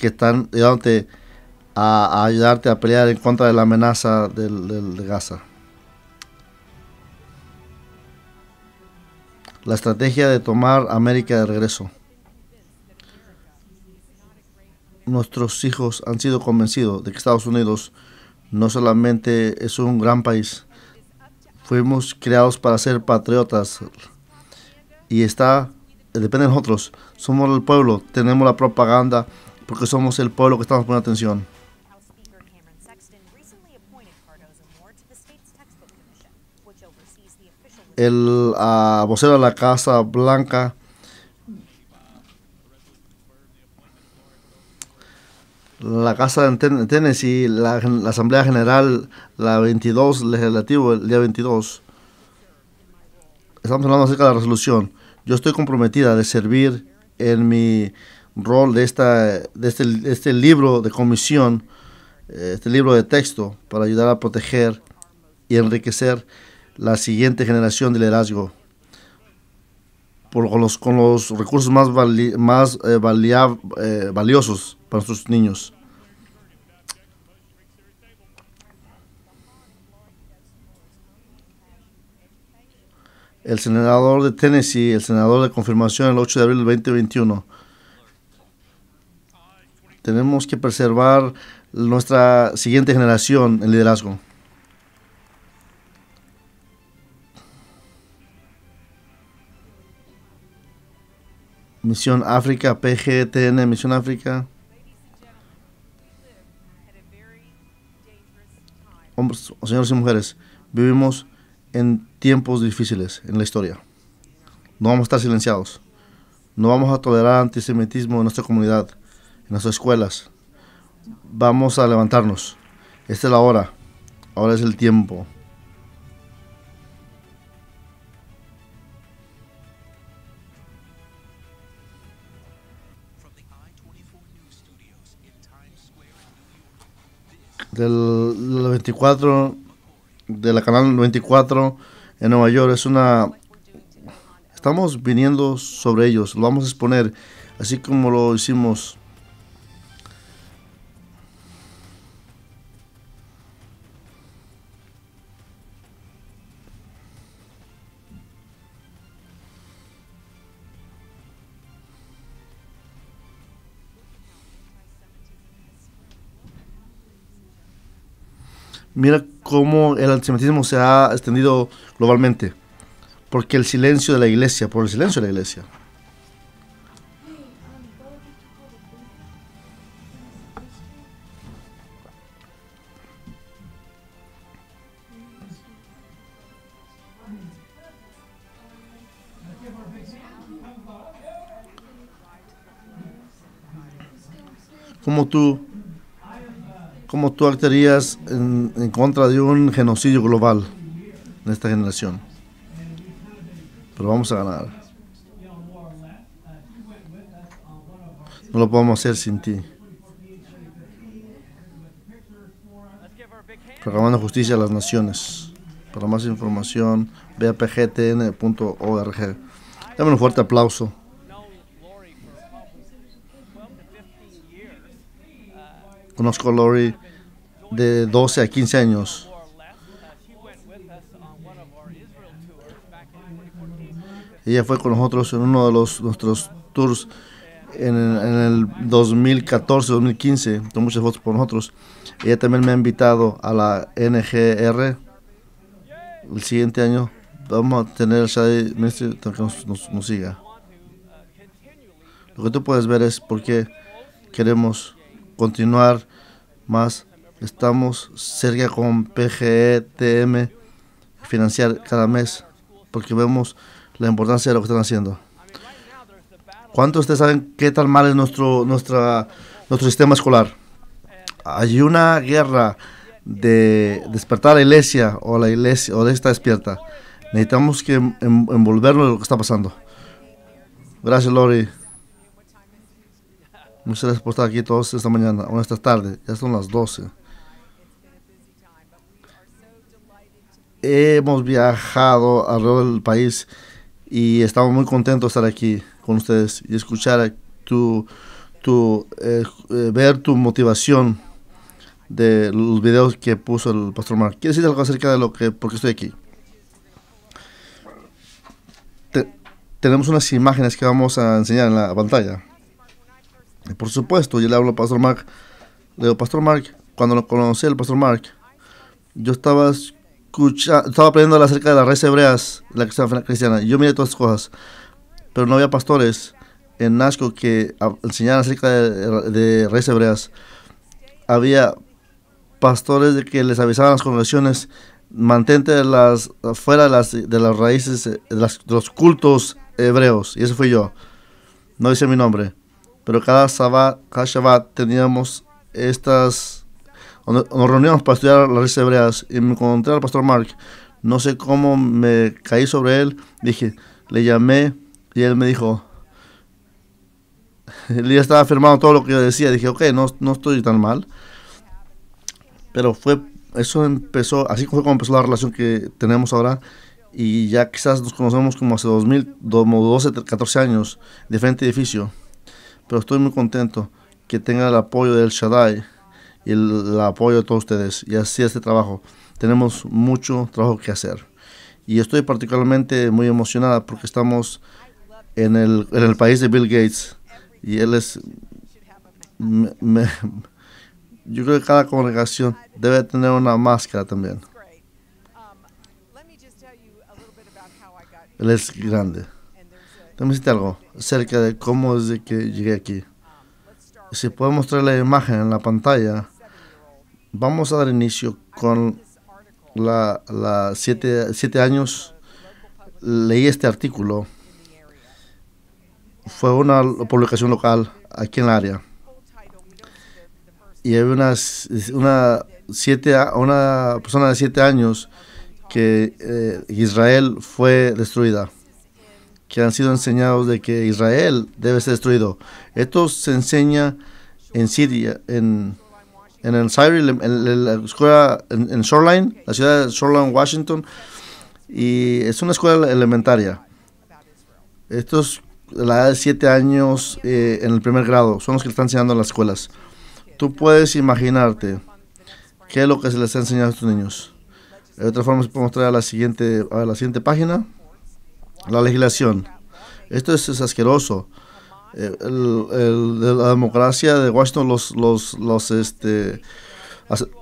que están ayudándote a, ayudarte a pelear en contra de la amenaza del, de Gaza. La estrategia de tomar América de regreso. Nuestros hijos han sido convencidos de que Estados Unidos no solamente es un gran país, Fuimos creados para ser patriotas y está, depende de nosotros. Somos el pueblo, tenemos la propaganda porque somos el pueblo que estamos poniendo atención. El ah, vocero de la Casa Blanca la Casa de Tennessee, la, la, Asamblea General, la 22, legislativo, el día 22. Estamos hablando acerca de la resolución. Yo estoy comprometida de servir en mi rol de, esta, de este, este libro de comisión, eh, este libro de texto, para ayudar a proteger y enriquecer la siguiente generación de liderazgo. Por, con, los, con los recursos más, más eh, eh, valiosos para nuestros niños. El senador de Tennessee, el senador de confirmación el 8 de abril del 2021. Tenemos que preservar nuestra siguiente generación en liderazgo. Misión África, PGTN, Misión África. hombres, señores y mujeres, vivimos en tiempos difíciles en la historia. No vamos a estar silenciados. No vamos a tolerar antisemitismo en nuestra comunidad, en nuestras escuelas. Vamos a levantarnos. Esta es la hora. Ahora es el tiempo. del 24 de la canal 24 en Nueva York es una estamos viniendo sobre ellos lo vamos a exponer así como lo hicimos mira cómo el antisemitismo se ha extendido globalmente. Porque el silencio de la iglesia, por el silencio de la iglesia. Como tú ¿Cómo tú actuarías en, contra de un genocidio global en esta generación? Pero vamos a ganar. No lo podemos hacer sin ti. Programando justicia a las naciones. Para más información, ve a pgtn.org. Dame un fuerte aplauso. Conozco a Lori de 12 a 15 años. Ella fue con nosotros en uno de los, nuestros tours en, el 2014-2015, con muchas fotos por nosotros. Ella también me ha invitado a la NGR el siguiente año. Vamos a tener a Shadi para que nos siga. Lo que tú puedes ver es por qué queremos continuar más. Estamos cerca con PGETM, financiar cada mes, porque vemos la importancia de lo que están haciendo. ¿Cuántos ustedes saben qué tan mal es nuestro, nuestra, nuestro sistema escolar? Hay una guerra de despertar a la iglesia o la iglesia o de esta despierta. Necesitamos que envolvernos en lo que está pasando. Gracias, Lori. Muchas gracias por estar aquí todos esta mañana, o esta tarde, ya son las 12. Hemos viajado alrededor del país y estamos muy contentos de estar aquí con ustedes y escuchar tu, tu eh, eh, ver tu motivación de los videos que puso el pastor Mark. ¿Quieres decir algo acerca de lo que por qué estoy aquí? tenemos unas imágenes que vamos a enseñar en la pantalla. Por supuesto, yo le hablo al pastor Mark. Le digo, pastor Mark, cuando lo conocí al pastor Mark, yo estaba escucha, estaba aprendiendo acerca de las redes hebreas, la cristiana. Yo miré todas esas cosas, pero no había pastores en nasco que enseñaran acerca de, de hebreas. Había pastores de que les avisaban a las congregaciones mantente las fuera de las, de las raíces de, de los cultos hebreos y eso fui yo no dice mi nombre pero cada Shabbat, teníamos estas, nos reuníamos para estudiar las leyes hebreas y me encontré al pastor Mark. No sé cómo me caí sobre él, dije, le llamé y él me dijo, él ya estaba afirmando todo lo que yo decía, dije, ok, no, no estoy tan mal. Pero fue, eso empezó, así fue como empezó la relación que tenemos ahora y ya quizás nos conocemos como hace 2000, 12, 14 años, diferente edificio pero estoy muy contento que tenga el apoyo del Shaddai y el, apoyo de todos ustedes y así este trabajo. Tenemos mucho trabajo que hacer y estoy particularmente muy emocionada porque estamos en el, país de Bill Gates y él es... yo creo que cada congregación debe tener una máscara también. Él es grande. Déjame decirte algo acerca de cómo es que llegué aquí. Si puedo mostrar la imagen en la pantalla, vamos a dar inicio con la, siete, años. Leí este artículo. Fue una publicación local aquí en el área. Y hay una, una persona de siete años que eh, Israel fue destruida que han sido enseñados de que Israel debe ser destruido. Esto se enseña en Siria, en, en el en, la escuela en, Shoreline, la ciudad de Shoreline, Washington, y es una escuela elementaria. Esto es la edad de siete años eh, en el primer grado, son los que están enseñando en las escuelas. Tú puedes imaginarte qué es lo que se les ha enseñado a estos niños. De otra forma, se puede mostrar a la siguiente, a la siguiente página la legislación. Esto es, asqueroso. Eh, la democracia de Washington, los, los, los este, ley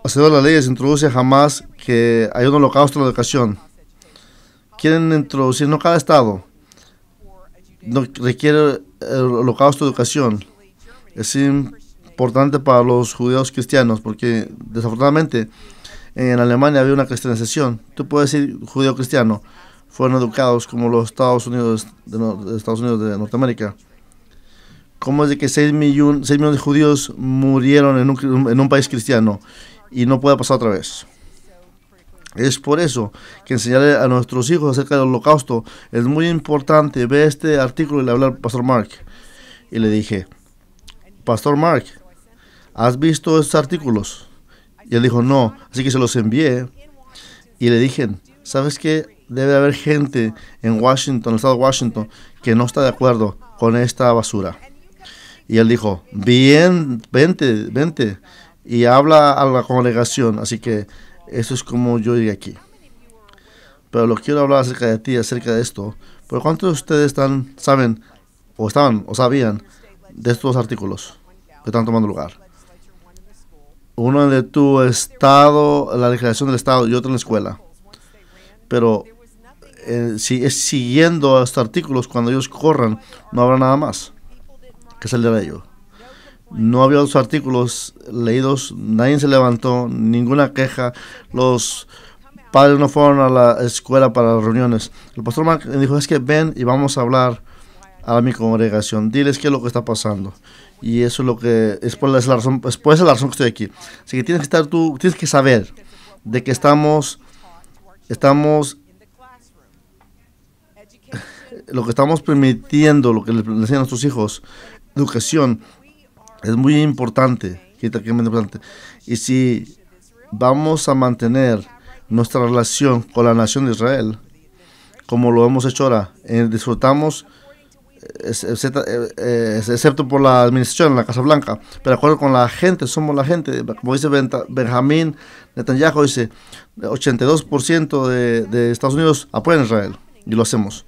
las leyes introduce jamás que hay un holocausto en la educación. Quieren introducir, no cada estado, no requiere el holocausto de educación. Es importante para los judíos cristianos porque desafortunadamente en Alemania había una cristianización. Tú puedes decir judío cristiano, fueron educados como los Estados Unidos de, Estados Unidos de Norteamérica. ¿Cómo es de que 6, millones de judíos murieron en un, país cristiano y no pueda pasar otra vez? Es por eso que enseñarle a nuestros hijos acerca del holocausto es muy importante. Ve este artículo y le habló al pastor Mark. Y le dije, Pastor Mark, ¿has visto estos artículos? Y él dijo, no. Así que se los envié y le dije, ¿sabes qué? debe haber gente en Washington, en el estado de Washington, que no está de acuerdo con esta basura. Y él dijo, bien, vente, vente, y habla a la congregación. Así que eso es como yo llegué aquí. Pero lo quiero hablar acerca de ti, acerca de esto. ¿Por ¿cuántos de ustedes están, saben, o estaban, o sabían de estos artículos que están tomando lugar? Uno de tu estado, la legislación del estado, y otro en la escuela. Pero eh, si, es siguiendo estos artículos, cuando ellos corran, no habrá nada más que salir de ello. No había otros artículos leídos, nadie se levantó, ninguna queja, los padres no fueron a la escuela para las reuniones. El pastor Mark dijo, es que ven y vamos a hablar a mi congregación, diles qué es lo que está pasando. Y eso es lo que, es por la, razón, es por esa razón que estoy aquí. Así que tienes que estar tú, tienes que saber de que estamos, estamos lo que estamos permitiendo, lo que les enseñan a nuestros hijos, educación, es muy importante, importante. Y si vamos a mantener nuestra relación con la nación de Israel, como lo hemos hecho ahora, eh, disfrutamos, eh, eh, excepto, por la administración en la Casa Blanca, pero con la gente, somos la gente. Como dice Benjamín Netanyahu, dice 82% de, de Estados Unidos apoyan a Israel y lo hacemos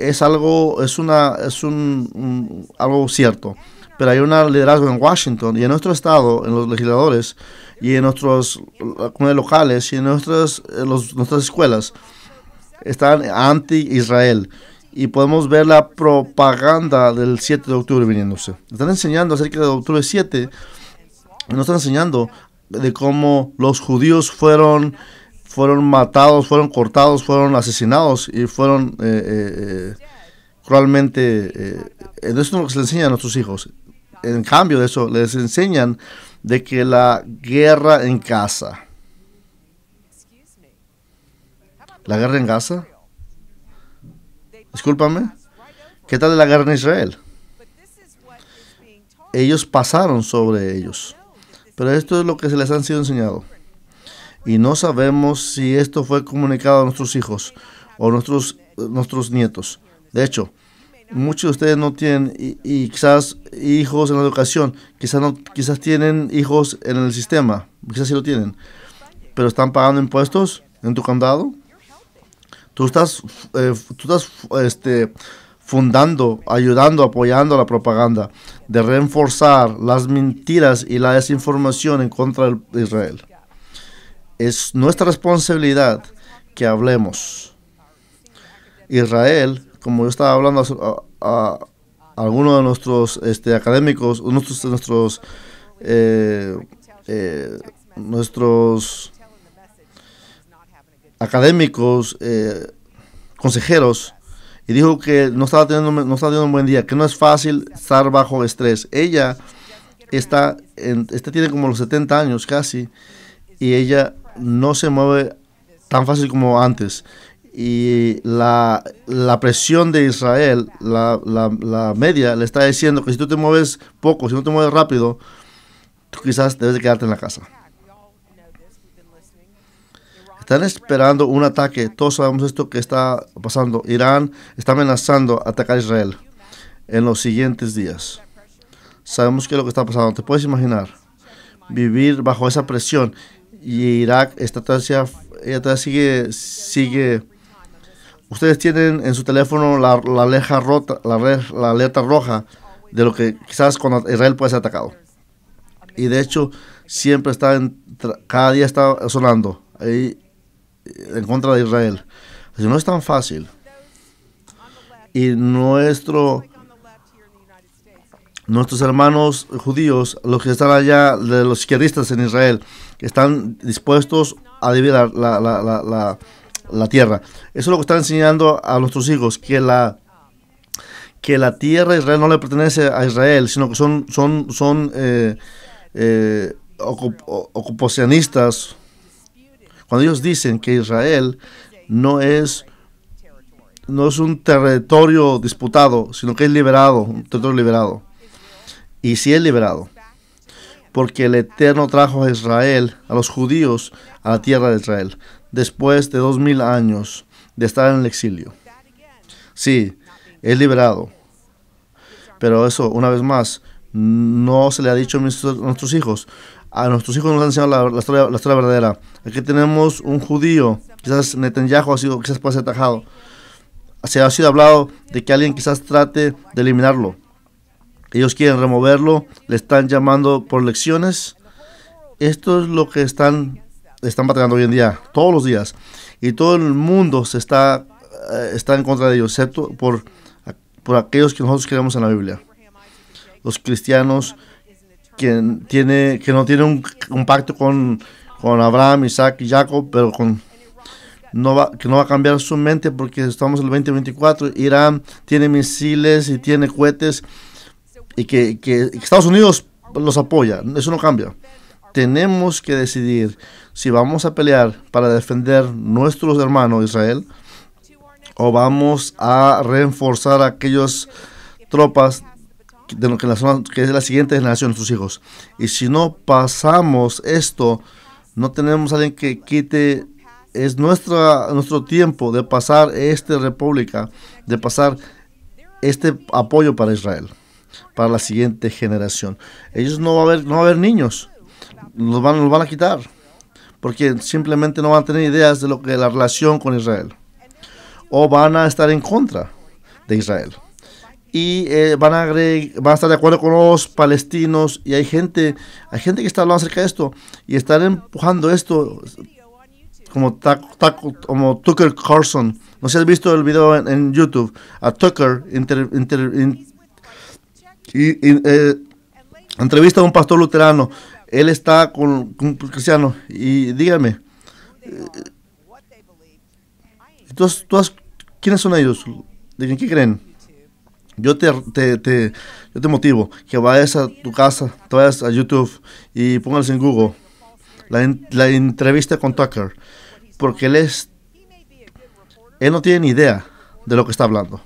es algo, es, una, es un, algo cierto. Pero hay un liderazgo en Washington y en nuestro estado, en los legisladores y en nuestros locales y en nuestras, eh, los, nuestras escuelas. Están anti-Israel y podemos ver la propaganda del 7 de octubre viniéndose. Están enseñando acerca de octubre 7, nos están enseñando de cómo los judíos fueron fueron matados, fueron cortados, fueron asesinados y fueron eh, cruelmente... Eh, eh, eh, eso es lo que se les enseña a nuestros hijos. En cambio de eso, les enseñan de que la guerra en casa. ¿La guerra en Gaza? Discúlpame. ¿Qué tal de la guerra en Israel? Ellos pasaron sobre ellos. Pero esto es lo que se les han sido enseñado y no sabemos si esto fue comunicado a nuestros hijos o nuestros, nuestros nietos. De hecho, muchos de ustedes no tienen quizás hijos en la educación, quizás, no, quizás tienen hijos en el sistema, quizás sí lo tienen, pero están pagando impuestos en tu condado. Tú estás, eh, estás este, fundando, ayudando, apoyando la propaganda de reforzar las mentiras y la desinformación en contra de Israel. Es nuestra responsabilidad que hablemos. Israel, como yo estaba hablando a, algunos de nuestros este, académicos, nuestros, nuestros, eh, eh, nuestros académicos, eh, consejeros, y dijo que no estaba, teniendo, no un buen día, que no es fácil estar bajo estrés. Ella está, en, este tiene como los 70 años casi, y ella no se mueve tan fácil como antes. Y la, presión de Israel, la, media, le está diciendo que si tú te mueves poco, si no te mueves rápido, tú quizás debes de quedarte en la casa. Están esperando un ataque. Todos sabemos esto que está pasando. Irán está amenazando atacar a Israel en los siguientes días. Sabemos que es lo que está pasando. Te puedes imaginar vivir bajo esa presión y Irak está todavía, todavía sigue, sigue. Ustedes tienen en su teléfono la, rota, la, la alerta roja de lo que quizás cuando Israel puede ser atacado. Y de hecho, siempre está, cada día está sonando ahí, eh, en contra de Israel. no es tan fácil. Y nuestro, nuestros hermanos judíos, los que están allá, de los izquierdistas en Israel, que están dispuestos a dividir la, tierra. Eso es lo que están enseñando a nuestros hijos, que la que la tierra de Israel no le pertenece a Israel, sino que son, son, son eh, eh, ocupacionistas. Cuando ellos dicen que Israel no es no es un territorio disputado, sino que es liberado, un territorio liberado. Y si es liberado, porque el Eterno trajo a Israel, a los judíos, a la tierra de Israel, después de dos mil años de estar en el exilio. Sí, es liberado. Pero eso, una vez más, no se le ha dicho a nuestros hijos. A nuestros hijos nos han enseñado la, historia, verdadera. Aquí tenemos un judío, quizás Netanyahu ha sido, quizás puede ser atajado. Se ha sido hablado de que alguien quizás trate de eliminarlo. Ellos quieren removerlo, le están llamando por lecciones. Esto es lo que están, están batallando hoy en día, todos los días. Y todo el mundo se está, eh, está en contra de ellos, excepto por, por aquellos que nosotros queremos en la Biblia. Los cristianos que, tiene, que no tienen un, un pacto con, Abraham, Isaac y Jacob, pero con, no va, que no va a cambiar su mente porque estamos en el 2024. Irán tiene misiles y tiene cohetes y que, Estados Unidos los apoya, eso no cambia. Tenemos que decidir si vamos a pelear para defender nuestros hermanos Israel o vamos a reforzar aquellas tropas de lo que, es la siguiente generación, nuestros hijos. Y si no pasamos esto, no tenemos a alguien que quite, es nuestra, nuestro tiempo de pasar esta república, de pasar este apoyo para Israel para la siguiente generación. Ellos no va a haber, no va a haber niños, los van, los van a quitar, porque simplemente no van a tener ideas de lo que la relación con Israel, o van a estar en contra de Israel. Y eh, van, a van a estar de acuerdo con los palestinos. Y hay gente, hay gente que está hablando acerca de esto. Y están empujando esto como, Tucker Carlson. No sé si has visto el video en, YouTube. A Tucker y, eh, entrevista a un pastor luterano, él está con, un pues, cristiano y dígame, eh, ¿quiénes son ellos? ¿De qué creen? Yo te, te, yo te motivo que vayas a tu casa, te vayas a YouTube y pongas en Google la, la entrevista con Tucker, porque él es, él no tiene ni idea de lo que está hablando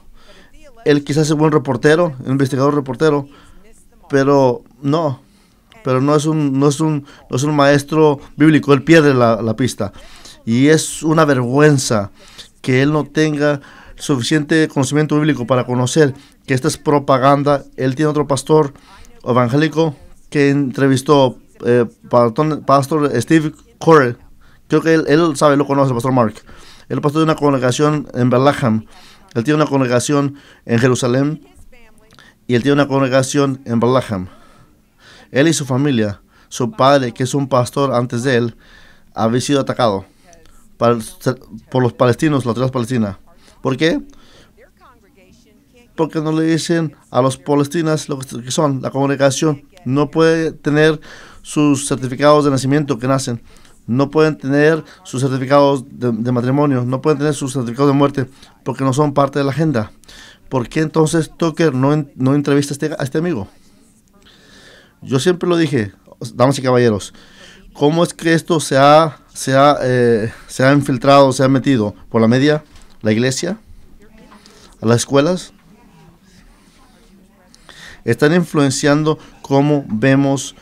él quizás es buen reportero, investigador reportero, pero no, pero no es un, no es un, maestro bíblico, él pierde la, pista. Y es una vergüenza que él no tenga suficiente conocimiento bíblico para conocer que esta es propaganda. Él tiene otro pastor evangélico que entrevistó eh, pastor Steve Corey. Creo que él, él sabe, lo conoce, el pastor Mark. El pastor de una congregación en Bethlehem él tiene una congregación en Jerusalén y él tiene una congregación en Bethlehem. Él y su familia, su padre, que es un pastor antes de él, había sido atacado por los palestinos, la otra palestina. ¿Por qué? Porque no le dicen a los palestinos lo que son. La congregación no puede tener sus certificados de nacimiento que nacen no pueden tener sus certificados de, matrimonio, no pueden tener sus certificados de muerte, porque no son parte de la agenda. ¿Por qué entonces Tucker no, no entrevista este, a este, amigo? Yo siempre lo dije, damas y caballeros, ¿cómo es que esto se ha, se ha, eh, se ha infiltrado, se ha metido? ¿Por la media? ¿La iglesia? ¿A las escuelas? Están influenciando cómo vemos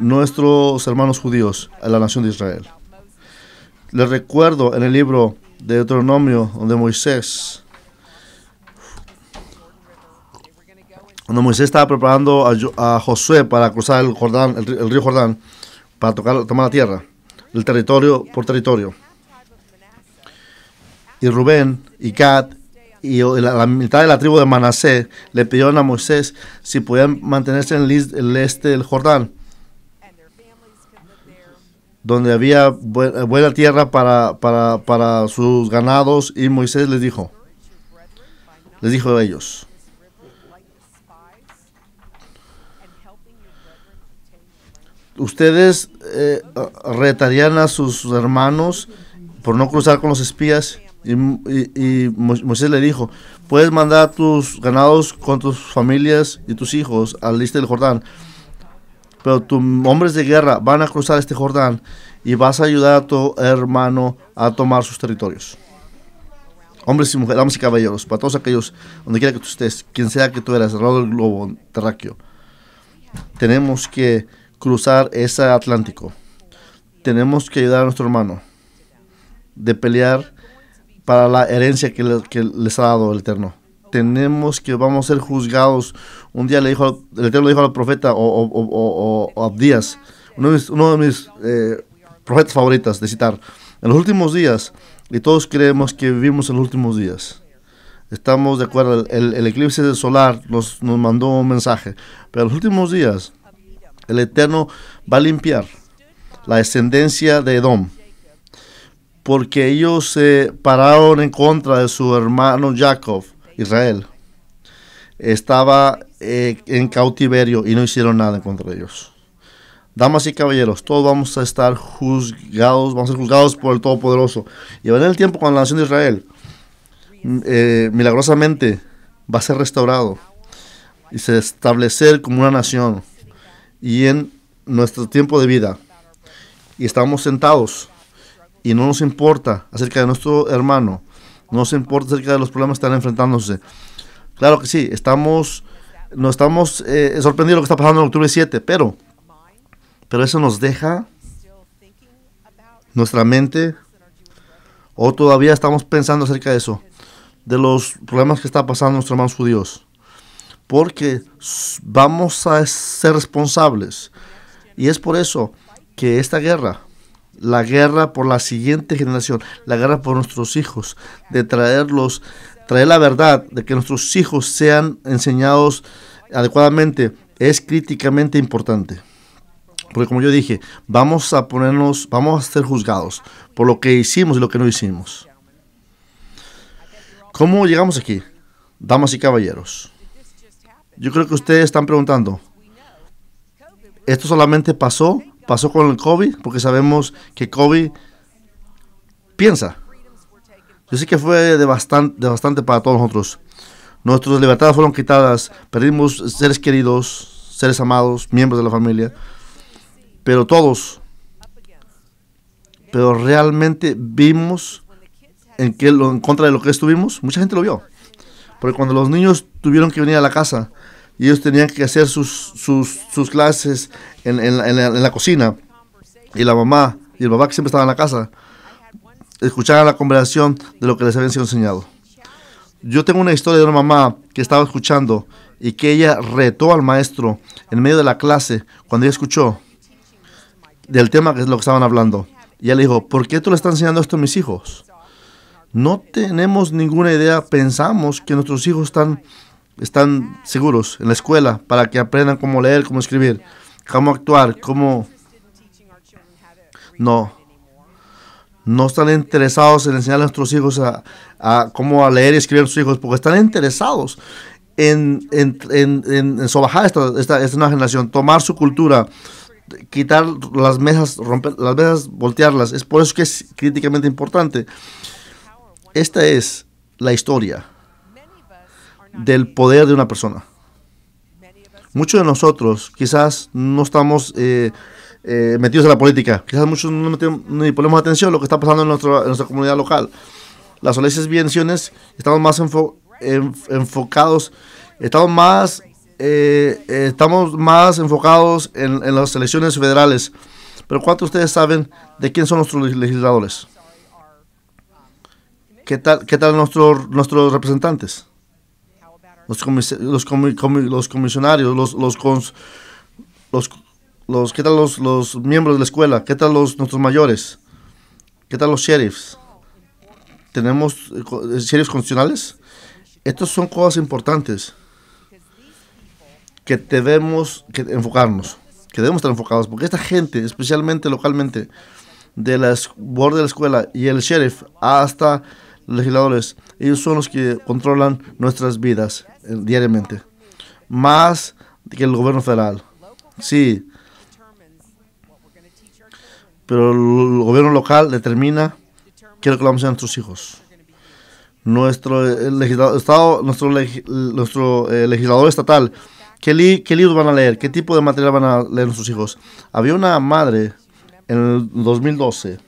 nuestros hermanos judíos, a la nación de Israel. Les recuerdo en el libro de Deuteronomio, donde Moisés, cuando Moisés estaba preparando a, Josué para cruzar el, Jordán, el, río Jordán, para tocar, tomar la tierra, el territorio por territorio. Y Rubén y Gad y la, la, mitad de la tribu de Manasés le pidieron a Moisés si podían mantenerse en el este del Jordán donde había eh, buena tierra para, sus ganados y Moisés les dijo, les dijo a ellos, ustedes eh, retarían a sus hermanos por no cruzar con los espías. Y, y, y, Moisés le dijo, puedes mandar tus ganados con tus familias y tus hijos al este del Jordán pero tus hombres de guerra van a cruzar este Jordán y vas a ayudar a tu hermano a tomar sus territorios. Hombres y mujeres, y caballeros, para todos aquellos, donde quiera que tú estés, quien sea que tú eres, alrededor del globo terráqueo, tenemos que cruzar ese Atlántico. Tenemos que ayudar a nuestro hermano de pelear para la herencia que, que les ha dado el Eterno tenemos que vamos a ser juzgados. Un día le dijo, el Eterno le dijo al profeta, o, o, o, Abdías, uno de mis, eh, profetas favoritas de citar, en los últimos días, y todos creemos que vivimos en los últimos días. Estamos de acuerdo, el, eclipse del solar nos, nos mandó un mensaje, pero en los últimos días, el Eterno va a limpiar la descendencia de Edom porque ellos se pararon en contra de su hermano Jacob Israel, estaba eh, en cautiverio y no hicieron nada en contra de ellos. Damas y caballeros, todos vamos a estar juzgados, vamos a ser juzgados por el Todopoderoso. Y en el tiempo cuando la nación de Israel mm, eh, milagrosamente va a ser restaurado y se establecer como una nación. Y en nuestro tiempo de vida, y estamos sentados y no nos importa acerca de nuestro hermano, no se importa acerca de los problemas que están enfrentándose. Claro que sí, estamos, no estamos eh, sorprendidos lo que está pasando en octubre 7, pero, pero eso nos deja nuestra mente o todavía estamos pensando acerca de eso, de los problemas que está pasando nuestros hermanos judíos. Porque vamos a ser responsables. Y es por eso que esta guerra la guerra por la siguiente generación, la guerra por nuestros hijos, de traerlos, traer la verdad, de que nuestros hijos sean enseñados adecuadamente, es críticamente importante. Porque como yo dije, vamos a ponernos, vamos a ser juzgados por lo que hicimos y lo que no hicimos. ¿Cómo llegamos aquí, damas y caballeros? Yo creo que ustedes están preguntando, ¿esto solamente pasó pasó con el COVID porque sabemos que COVID piensa. Yo sé que fue de bastante, bastante para todos nosotros. Nuestras libertades fueron quitadas, perdimos seres queridos, seres amados, miembros de la familia, pero todos, pero realmente vimos en, que, en contra de lo que estuvimos, mucha gente lo vio. Porque cuando los niños tuvieron que venir a la casa, y ellos tenían que hacer sus, clases en, la, cocina. Y la mamá y el papá que siempre estaban en la casa escuchaban la conversación de lo que les habían sido enseñado. Yo tengo una historia de una mamá que estaba escuchando y que ella retó al maestro en medio de la clase cuando ella escuchó del tema que es lo que estaban hablando. Y ella le dijo, ¿por qué tú le estás enseñando esto a mis hijos? No tenemos ninguna idea, pensamos que nuestros hijos están están seguros en la escuela para que aprendan cómo leer, cómo escribir, cómo actuar, cómo... No. No están interesados en enseñar a nuestros hijos a, cómo leer y escribir a sus hijos, porque están interesados en, en, sobajar esta, esta, nueva generación, tomar su cultura, quitar las mesas, romper las mesas, voltearlas. Es por eso que es críticamente importante. Esta es la historia del poder de una persona. Muchos de nosotros quizás no estamos eh, eh, metidos en la política, quizás muchos no ni ponemos atención a lo que está pasando en, nuestra comunidad local. Las elecciones eh, estamos más enfocados, estamos más, estamos más enfocados en, las elecciones federales. Pero ¿cuántos de ustedes saben de quién son nuestros legisladores? ¿Qué tal, qué nuestros representantes? los, los, los comisionarios, los, los, cons, los, los, ¿qué tal los, los miembros de la escuela? ¿Qué tal los nuestros mayores? ¿Qué tal los sheriffs? ¿Tenemos eh, eh, sheriffs constitucionales? Estas son cosas importantes que debemos que enfocarnos, que debemos estar enfocados, porque esta gente, especialmente localmente, de la board de la escuela y el sheriff hasta legisladores, ellos son los que controlan nuestras vidas. Eh, diariamente, más que el gobierno federal. Sí, pero el gobierno local determina qué vamos a nuestros hijos. Nuestro eh, legislador, estado, nuestro, nuestro eh, legislador estatal, ¿qué, libros van a leer? ¿Qué tipo de material van a leer nuestros hijos? Había una madre en el 2012,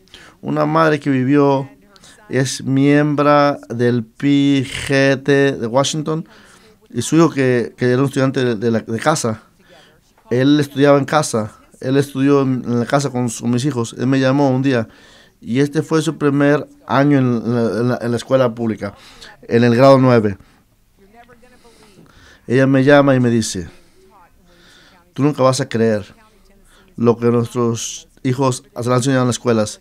una madre que vivió, es miembro del PGT de Washington, y su hijo que, que era un estudiante de, la, de, casa, él estudiaba en casa, él estudió en, la casa con, mis hijos, él me llamó un día y este fue su primer año en la, en la, escuela pública, en el grado 9. Ella me llama y me dice, tú nunca vas a creer lo que nuestros hijos se han enseñado en las escuelas.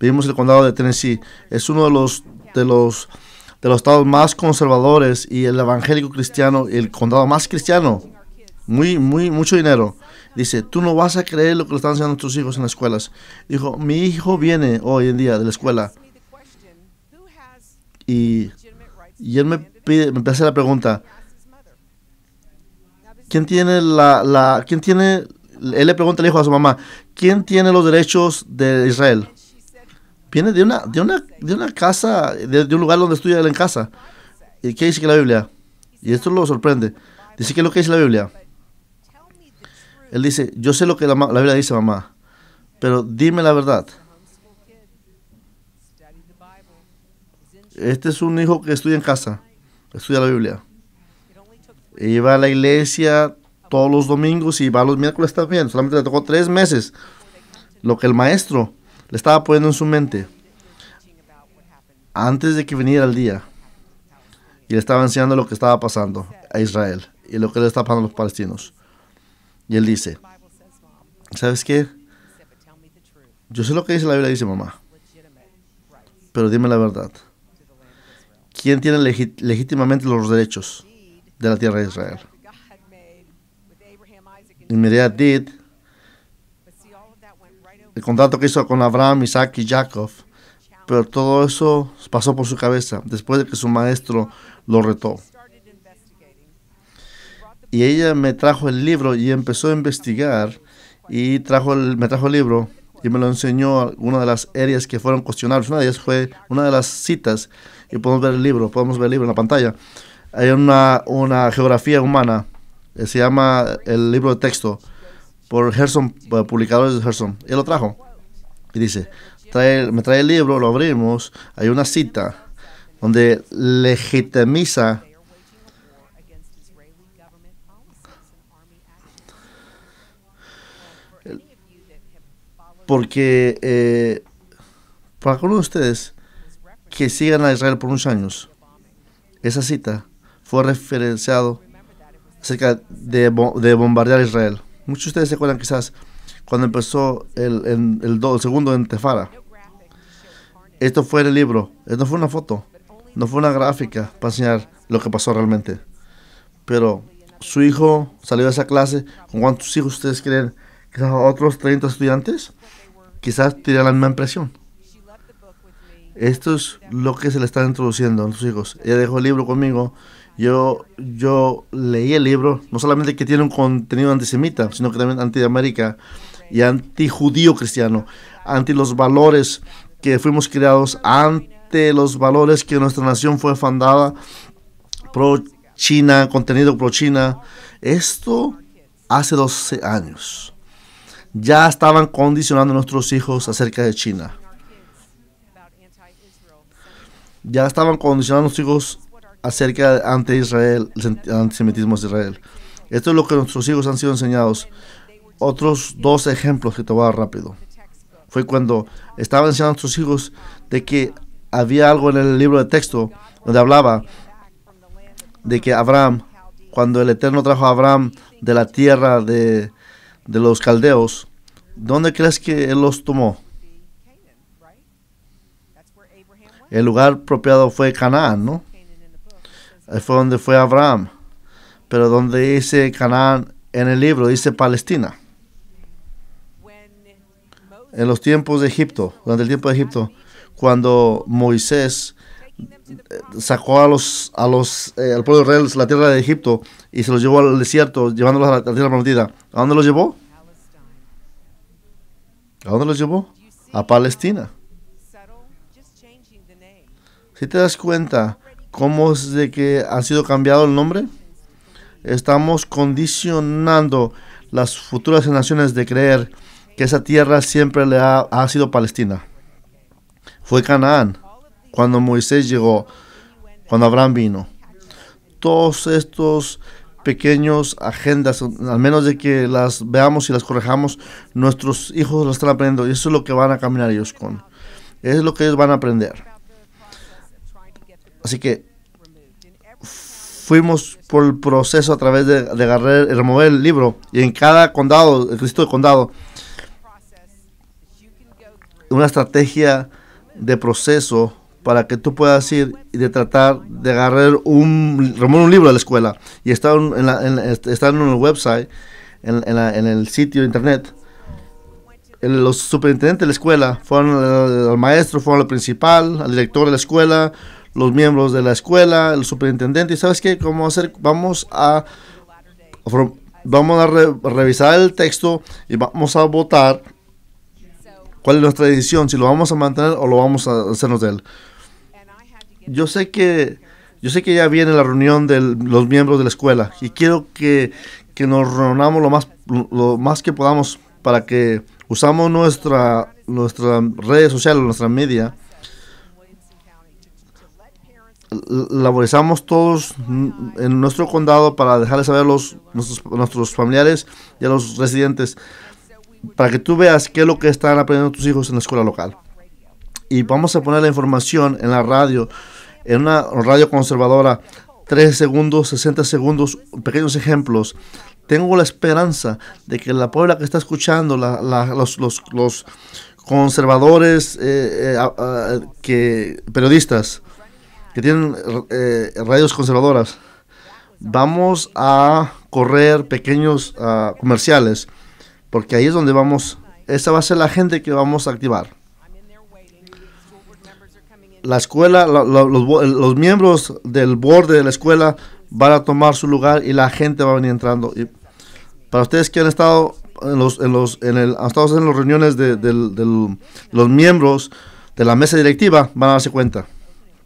Vivimos en el condado de Tennessee. Es uno de los, de los de los estados más conservadores y el evangélico cristiano, el condado más cristiano, muy, muy, mucho dinero. Dice, tú no vas a creer lo que le están enseñando a tus hijos en las escuelas. Dijo, mi hijo viene hoy en día de la escuela. Y, y él me, pide, me hace la pregunta, ¿quién tiene la, la, quién tiene, él le pregunta al hijo a su mamá, ¿quién tiene los derechos de Israel? Viene de una, de una, casa, de, un lugar donde estudia él en casa. ¿Y qué dice que la Biblia? Y esto lo sorprende. Dice que es lo que dice la Biblia. Él dice, yo sé lo que la, la Biblia dice, mamá, pero dime la verdad. Este es un hijo que estudia en casa, estudia la Biblia. Y va a la iglesia todos los domingos y va a los miércoles también. Solamente le tocó tres meses. Lo que el maestro le estaba poniendo en su mente antes de que viniera el día. Y le estaba enseñando lo que estaba pasando a Israel y lo que le estaba pasando a los palestinos. Y él dice, ¿sabes qué? Yo sé lo que dice la Biblia, dice mamá. Pero dime la verdad. ¿Quién tiene legítimamente los derechos de la tierra de Israel? Y a el contrato que hizo con Abraham, Isaac y Jacob. Pero todo eso pasó por su cabeza después de que su maestro lo retó. Y ella me trajo el libro y empezó a investigar y trajo el, me trajo el libro y me lo enseñó una de las áreas que fueron cuestionadas. Una de ellas fue una de las citas y podemos ver el libro, podemos ver el libro en la pantalla. Hay una, una geografía humana, eh, se llama el libro de texto por Gerson, eh, publicadores de Gerson. Él lo trajo. Y dice, trae, me trae el libro, lo abrimos, hay una cita donde legitimiza porque eh, para algunos ustedes que sigan a Israel por unos años, esa cita fue referenciado acerca de, de bombardear Israel. Muchos de ustedes se acuerdan quizás cuando empezó el, el, el, Tefara. Esto fue el libro, no fue una foto, no fue una gráfica para enseñar lo que pasó realmente. Pero su hijo salió de esa clase. ¿Con cuántos hijos ustedes creen? Quizás otros 30 estudiantes, quizás tienen la misma impresión. Esto es lo que se le está introduciendo a sus hijos. Ella dejó el libro conmigo yo, yo leí el libro, no solamente que tiene un contenido antisemita, sino que también antiamérica y antijudío cristiano, anti los valores que fuimos creados, ante los valores que nuestra nación fue fundada, pro China, contenido pro China. Esto hace 12 años. Ya estaban condicionando a nuestros hijos acerca de China. Ya estaban condicionando a nuestros hijos acerca ante Israel, antisemitismo de Israel. Esto es lo que nuestros hijos han sido enseñados. Otros dos ejemplos que te voy a dar rápido. Fue cuando estaba enseñando a nuestros hijos de que había algo en el libro de texto donde hablaba de que Abraham, cuando el Eterno trajo a Abraham de la tierra de, de los caldeos, ¿dónde crees que él los tomó? El lugar apropiado fue Canaán, ¿no? fue donde fue Abraham. Pero donde dice Canaán en el libro, dice Palestina. En los tiempos de Egipto, durante el tiempo de Egipto, cuando Moisés eh, sacó a los, a los eh, al pueblo de Israel la tierra de Egipto y se los llevó al desierto, llevándolos a la, a la tierra prometida. ¿A dónde los llevó? ¿A dónde los llevó? A Palestina. Si te das cuenta, ¿Cómo es de que ha sido cambiado el nombre? Estamos condicionando las futuras generaciones de creer que esa tierra siempre le ha, sido Palestina. Fue Canaán cuando Moisés llegó, cuando Abraham vino. Todos estos pequeños agendas, al menos de que las veamos y las correjamos, nuestros hijos las están aprendiendo y eso es lo que van a caminar ellos con. Es lo que ellos van a aprender. Así que fuimos por el proceso a través de, agarrar agarrar, remover el libro. Y en cada condado, el Cristo de condado, una estrategia de proceso para que tú puedas ir y de tratar de agarrar un, remover un libro de la escuela. Y está en, la, este, en, el website, en, el sitio de internet. los superintendentes de la escuela fueron eh, al maestro, fueron al principal, al director de la escuela, los miembros de la escuela, el superintendente, y sabes qué, ¿Cómo hacer? vamos a, vamos a revisar el texto y vamos a votar cuál es nuestra decisión, si lo vamos a mantener o lo vamos a hacernos de él. Yo sé que yo sé que ya viene la reunión de los miembros de la escuela y quiero que, que nos reunamos lo más, lo más que podamos para que usamos nuestra, nuestra redes sociales, nuestra media laborizamos todos en nuestro condado para dejarles saber a los, nuestros, familiares y a los residentes para que tú veas qué es lo que están aprendiendo tus hijos en la escuela local. Y vamos a poner la información en la radio, en una radio conservadora, 3 segundos, 60 segundos, pequeños ejemplos. Tengo la esperanza de que la Puebla que está escuchando, los, los, conservadores, eh, eh, que, periodistas, que tienen eh, radios conservadoras, vamos a correr pequeños ah, comerciales, porque ahí es donde vamos, esa va a ser la gente que vamos a activar. La escuela, los, miembros del borde de la escuela van a tomar su lugar y la gente va a venir entrando. para ustedes que han estado en, los, en, los, en, el, han estado en las reuniones de, de los miembros de la mesa directiva, van a darse cuenta.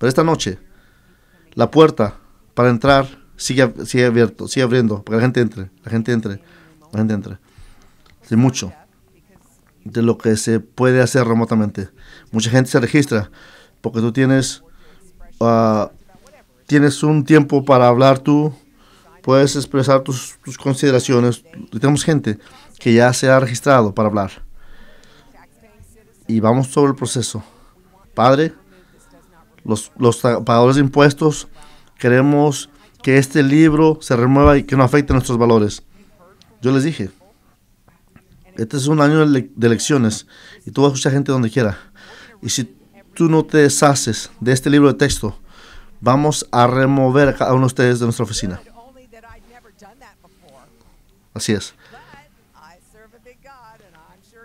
Pero esta noche, la puerta para entrar sigue, sigue abierto, sigue abriendo, para que la gente entre, la gente entre, la gente entre. Hay mucho de lo que se puede hacer remotamente. Mucha gente se registra porque tú tienes, ah, tienes un tiempo para hablar tú, puedes expresar tus, consideraciones. tenemos gente que ya se ha registrado para hablar. Y vamos sobre el proceso. Padre, los, los pagadores de impuestos, queremos que este libro se remueva y que no afecte nuestros valores. Yo les dije, este es un año de elecciones y tú vas a escuchar gente donde quiera. Y si tú no te deshaces de este libro de texto, vamos a remover a cada uno de ustedes de nuestra oficina. Así es.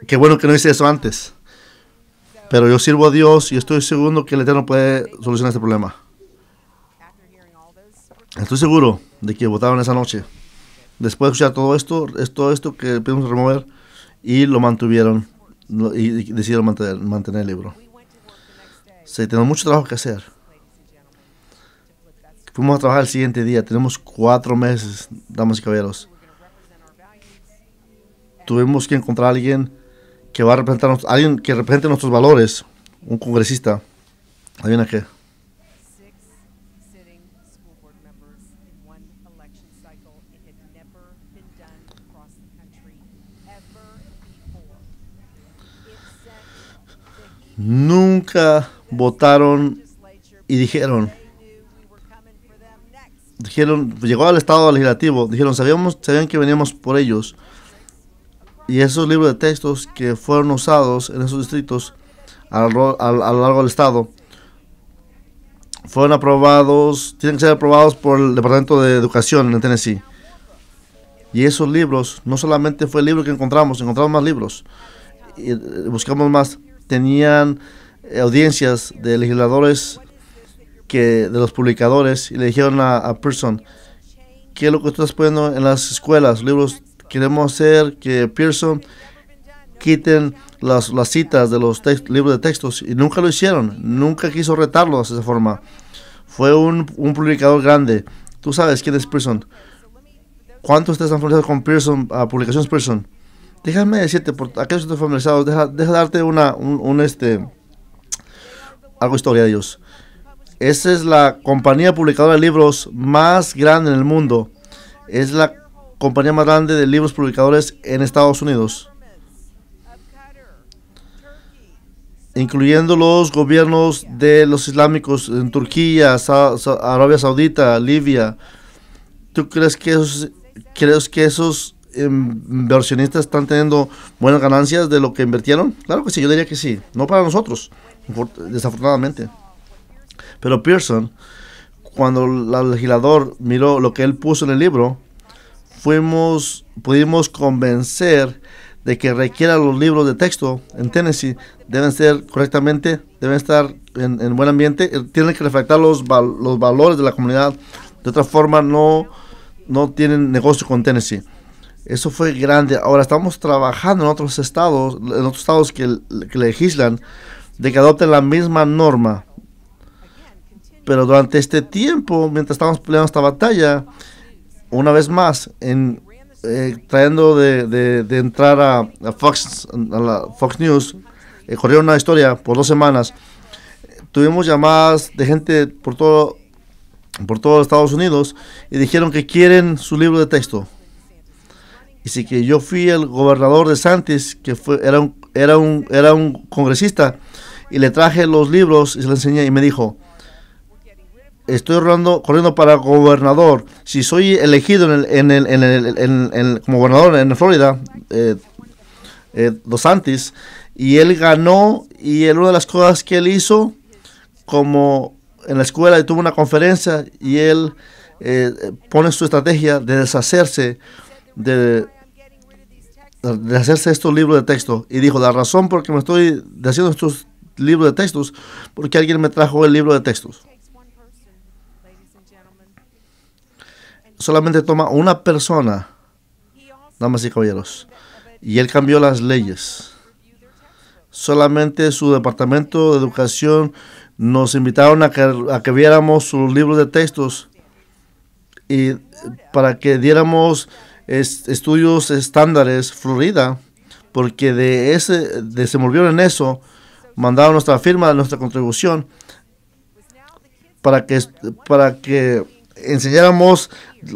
Qué bueno que no hice eso antes. Pero yo sirvo a Dios y estoy seguro que el Eterno puede solucionar este problema. Estoy seguro de que votaron esa noche. Después de escuchar todo esto, es todo esto que pudimos remover y lo mantuvieron y decidieron mantener, mantener el libro. Sí, tenemos mucho trabajo que hacer. Fuimos a trabajar el siguiente día. Tenemos cuatro meses, damas y caballeros. Tuvimos que encontrar a alguien que va a representar, alguien que represente nuestros valores, un congresista. a qué. Nunca votaron y dijeron, dijeron, llegó al estado legislativo, dijeron, sabíamos, sabían que veníamos por ellos y esos libros de textos que fueron usados en esos distritos a lo, largo del estado fueron aprobados, tienen que ser aprobados por el Departamento de Educación en Tennessee. Y esos libros, no solamente fue el libro que encontramos, encontramos más libros, y, eh, buscamos más, tenían eh, audiencias de legisladores que de los publicadores y le dijeron a, a Person, ¿qué es lo que estás poniendo en las escuelas, libros Queremos hacer que Pearson quiten las, citas de los libros de textos y nunca lo hicieron, nunca quiso retarlos de esa forma. Fue un, publicador grande. Tú sabes quién es Pearson. ¿Cuántos ustedes han familiarizados con Pearson, a publicaciones Pearson? Déjame decirte, por aquellos que están familiarizados, deja, darte una, un, este, algo historia de ellos. Esa es la compañía publicadora de libros más grande en el mundo. Es la compañía más grande de libros publicadores en Estados Unidos, incluyendo los gobiernos de los islámicos en Turquía, Arabia Saudita, Libia. ¿Tú crees que crees que esos em, inversionistas están teniendo buenas ganancias de lo que invirtieron? Claro que sí, yo diría que sí. No para nosotros, desafortunadamente. Pero Pearson, cuando el legislador miró lo que él puso en el libro, fuimos, pudimos convencer de que requiera los libros de texto en Tennessee deben ser correctamente, deben estar en, en buen ambiente, eh, tienen que reflejar los, los valores de la comunidad. De otra forma, no, no tienen negocio con Tennessee. Eso fue grande. Ahora estamos trabajando en otros estados, en otros estados que, que legislan, de que adopten la misma norma. Pero durante este tiempo, mientras estamos peleando esta batalla, una vez más, en, eh, de, entrar a, Fox, a la Fox News, eh, corrió una historia por dos semanas. Tuvimos llamadas de gente por todo, por Estados Unidos y dijeron que quieren su libro de texto. Y sí que yo fui el gobernador de Santis, que fue, era, un, era, un, era un congresista, y le traje los libros y se los enseñé y me dijo, estoy corriendo, para gobernador, si soy elegido en el, como gobernador en Florida, eh, eh, Dos antes y él ganó, y él, una de las cosas que él hizo, como en la escuela, tuvo una conferencia, y él eh, pone su estrategia de deshacerse de de hacerse estos libros de texto y dijo la razón por que me estoy haciendo estos libros de textos porque alguien me trajo el libro de textos solamente toma una persona, damas y caballeros, y él cambió las leyes. Solamente su departamento de educación nos invitaron a que, viéramos sus libros de textos y para que diéramos estudios estándares Florida, porque de ese desenvolvieron en eso, mandaron nuestra firma, nuestra contribución para que para que enseñáramos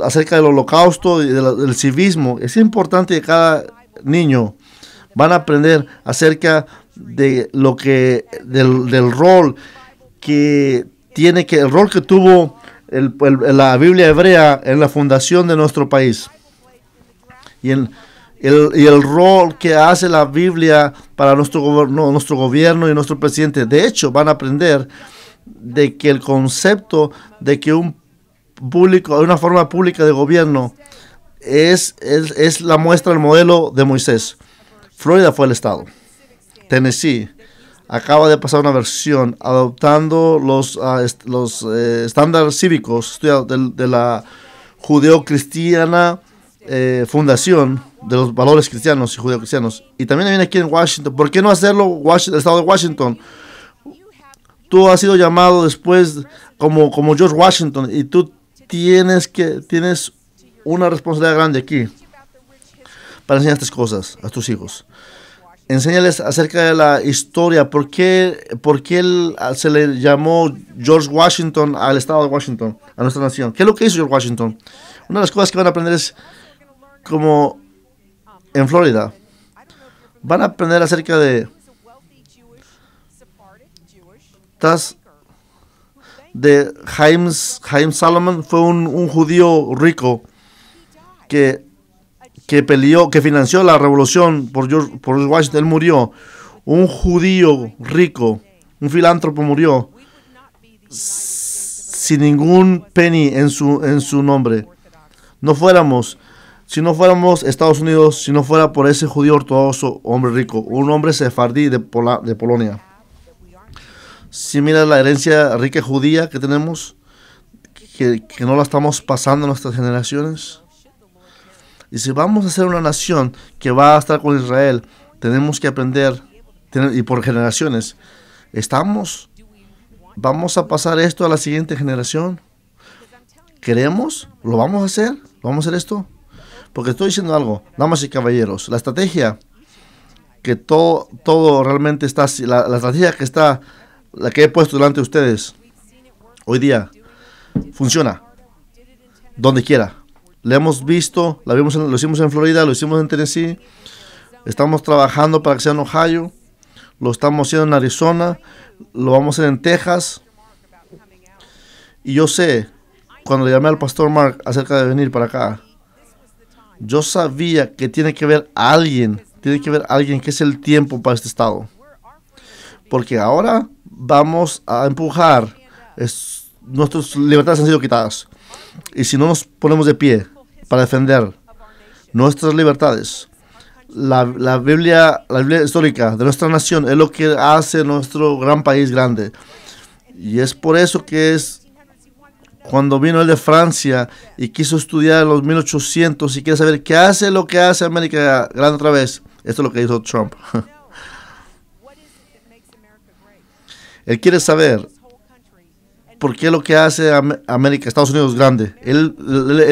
acerca del holocausto y del, civismo. Es importante que cada niño van a aprender acerca de lo que del, rol que tiene que el rol que tuvo la Biblia hebrea en la fundación de nuestro país y el, y el rol que hace la Biblia para nuestro, gobierno, nuestro gobierno y nuestro presidente. De hecho, van a aprender de que el concepto de que un público, una forma pública de gobierno, es, es, la muestra del modelo de Moisés. Florida fue el estado. Tennessee acaba de pasar una versión adoptando los, ah, los eh, estándares cívicos de, la judeocristiana eh, fundación de los valores cristianos y judeocristianos. Y también viene aquí en Washington. ¿Por qué no hacerlo el estado de Washington? Tú has sido llamado después como, como George Washington y tú tienes, que, tienes una responsabilidad grande aquí para enseñar estas cosas a tus hijos. Enséñales acerca de la historia, por qué, se le llamó George Washington al estado de Washington, a nuestra nación. ¿Qué es lo que hizo George Washington? Una de las cosas que van a aprender es como en Florida. Van a aprender acerca de... Estás de Jaime, Salomon fue un, judío rico que, que peleó, que financió la revolución por George, Washington. murió. Un judío rico, un filántropo murió sin ningún penny en su, en su nombre. No fuéramos, si no fuéramos Estados Unidos, si no fuera por ese judío ortodoxo, hombre rico, un hombre sefardí de, de Polonia si mira la herencia rica judía que tenemos, que, que no la estamos pasando a nuestras generaciones. Y si vamos a ser una nación que va a estar con Israel, tenemos que aprender, y por generaciones, estamos, vamos a pasar esto a la siguiente generación. ¿Queremos? ¿Lo vamos a hacer? ¿Vamos a hacer esto? Porque estoy diciendo algo, damas y caballeros, la estrategia que todo, todo realmente está, la, la estrategia que está la que he puesto delante de ustedes hoy día funciona donde quiera. La hemos visto, vimos lo hicimos en Florida, lo hicimos en Tennessee, estamos trabajando para que sea en Ohio, lo estamos haciendo en Arizona, lo vamos a hacer en Texas. Y yo sé, cuando le llamé al pastor Mark acerca de venir para acá, yo sabía que tiene que haber alguien, tiene que haber alguien que es el tiempo para este estado. Porque ahora vamos a empujar, nuestras libertades han sido quitadas. Y si no nos ponemos de pie para defender nuestras libertades, la, la, Biblia, la histórica de nuestra nación es lo que hace nuestro gran país grande. Y es por eso que es cuando vino el de Francia y quiso estudiar los 1800 y quiere saber qué hace lo que hace América grande otra vez. Esto es lo que hizo Trump. Él quiere saber por qué lo que hace América, Estados Unidos grande. Él,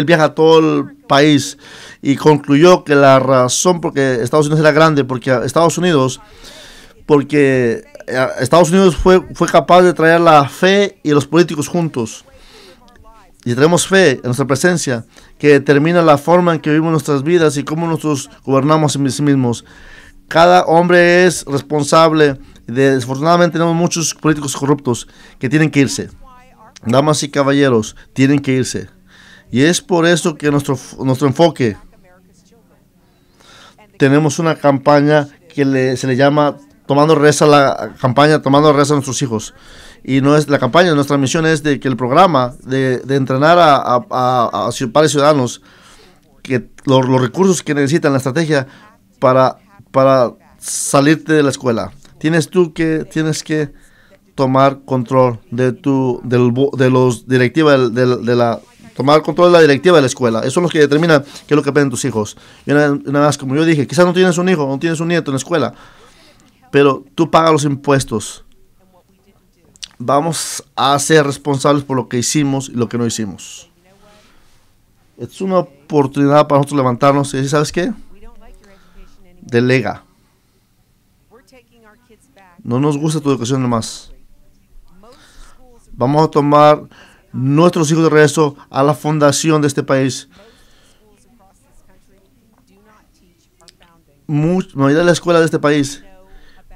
viaja a todo el país y concluyó que la razón por que Estados Unidos era grande, porque Estados Unidos, porque eh, Estados Unidos fue, fue capaz de traer la fe y los políticos juntos. Y tenemos fe en nuestra presencia, que determina la forma en que vivimos nuestras vidas y cómo nosotros gobernamos en sí mismos. Cada hombre es responsable Desafortunadamente tenemos muchos políticos corruptos que tienen que irse. Damas y caballeros, tienen que irse. Y es por eso que nuestro, nuestro enfoque, tenemos una campaña que se le llama Tomando Reza, la campaña Tomando Reza a nuestros hijos. Y no es la campaña, nuestra misión es de que el programa de, entrenar a, a, ciudadanos, que los recursos que necesitan, la estrategia para, para salirte de la escuela. Tienes tú que, tienes que tomar control de tu, de los directiva de, la, tomar control de la directiva de la escuela. Eso es lo que determina qué es lo que aprenden tus hijos. Y una, vez, como yo dije, quizás no tienes un hijo, no tienes un nieto en la escuela, pero tú pagas los impuestos. Vamos a ser responsables por lo que hicimos y lo que no hicimos. Es una oportunidad para nosotros levantarnos y decir, ¿sabes qué? Delega no nos gusta tu educación nomás. Vamos a tomar nuestros hijos de regreso a la fundación de este país. Mucha, la mayoría de las escuelas de este país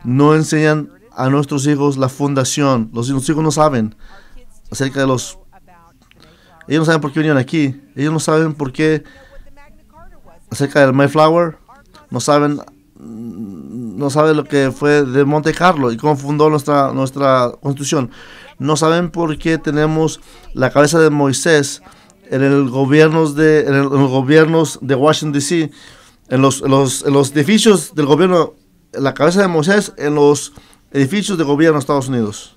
no enseñan a nuestros hijos la fundación. Los, los, hijos no saben acerca de los... Ellos no saben por qué vinieron aquí. Ellos no saben por qué acerca del Mayflower. No saben no sabe lo que fue de Monte Carlo y cómo fundó nuestra, nuestra constitución. No saben por qué tenemos la cabeza de Moisés en el gobiernos de, en, los gobiernos de Washington, D.C., en los, los, los edificios del gobierno, la cabeza de Moisés en los edificios de gobierno de Estados Unidos.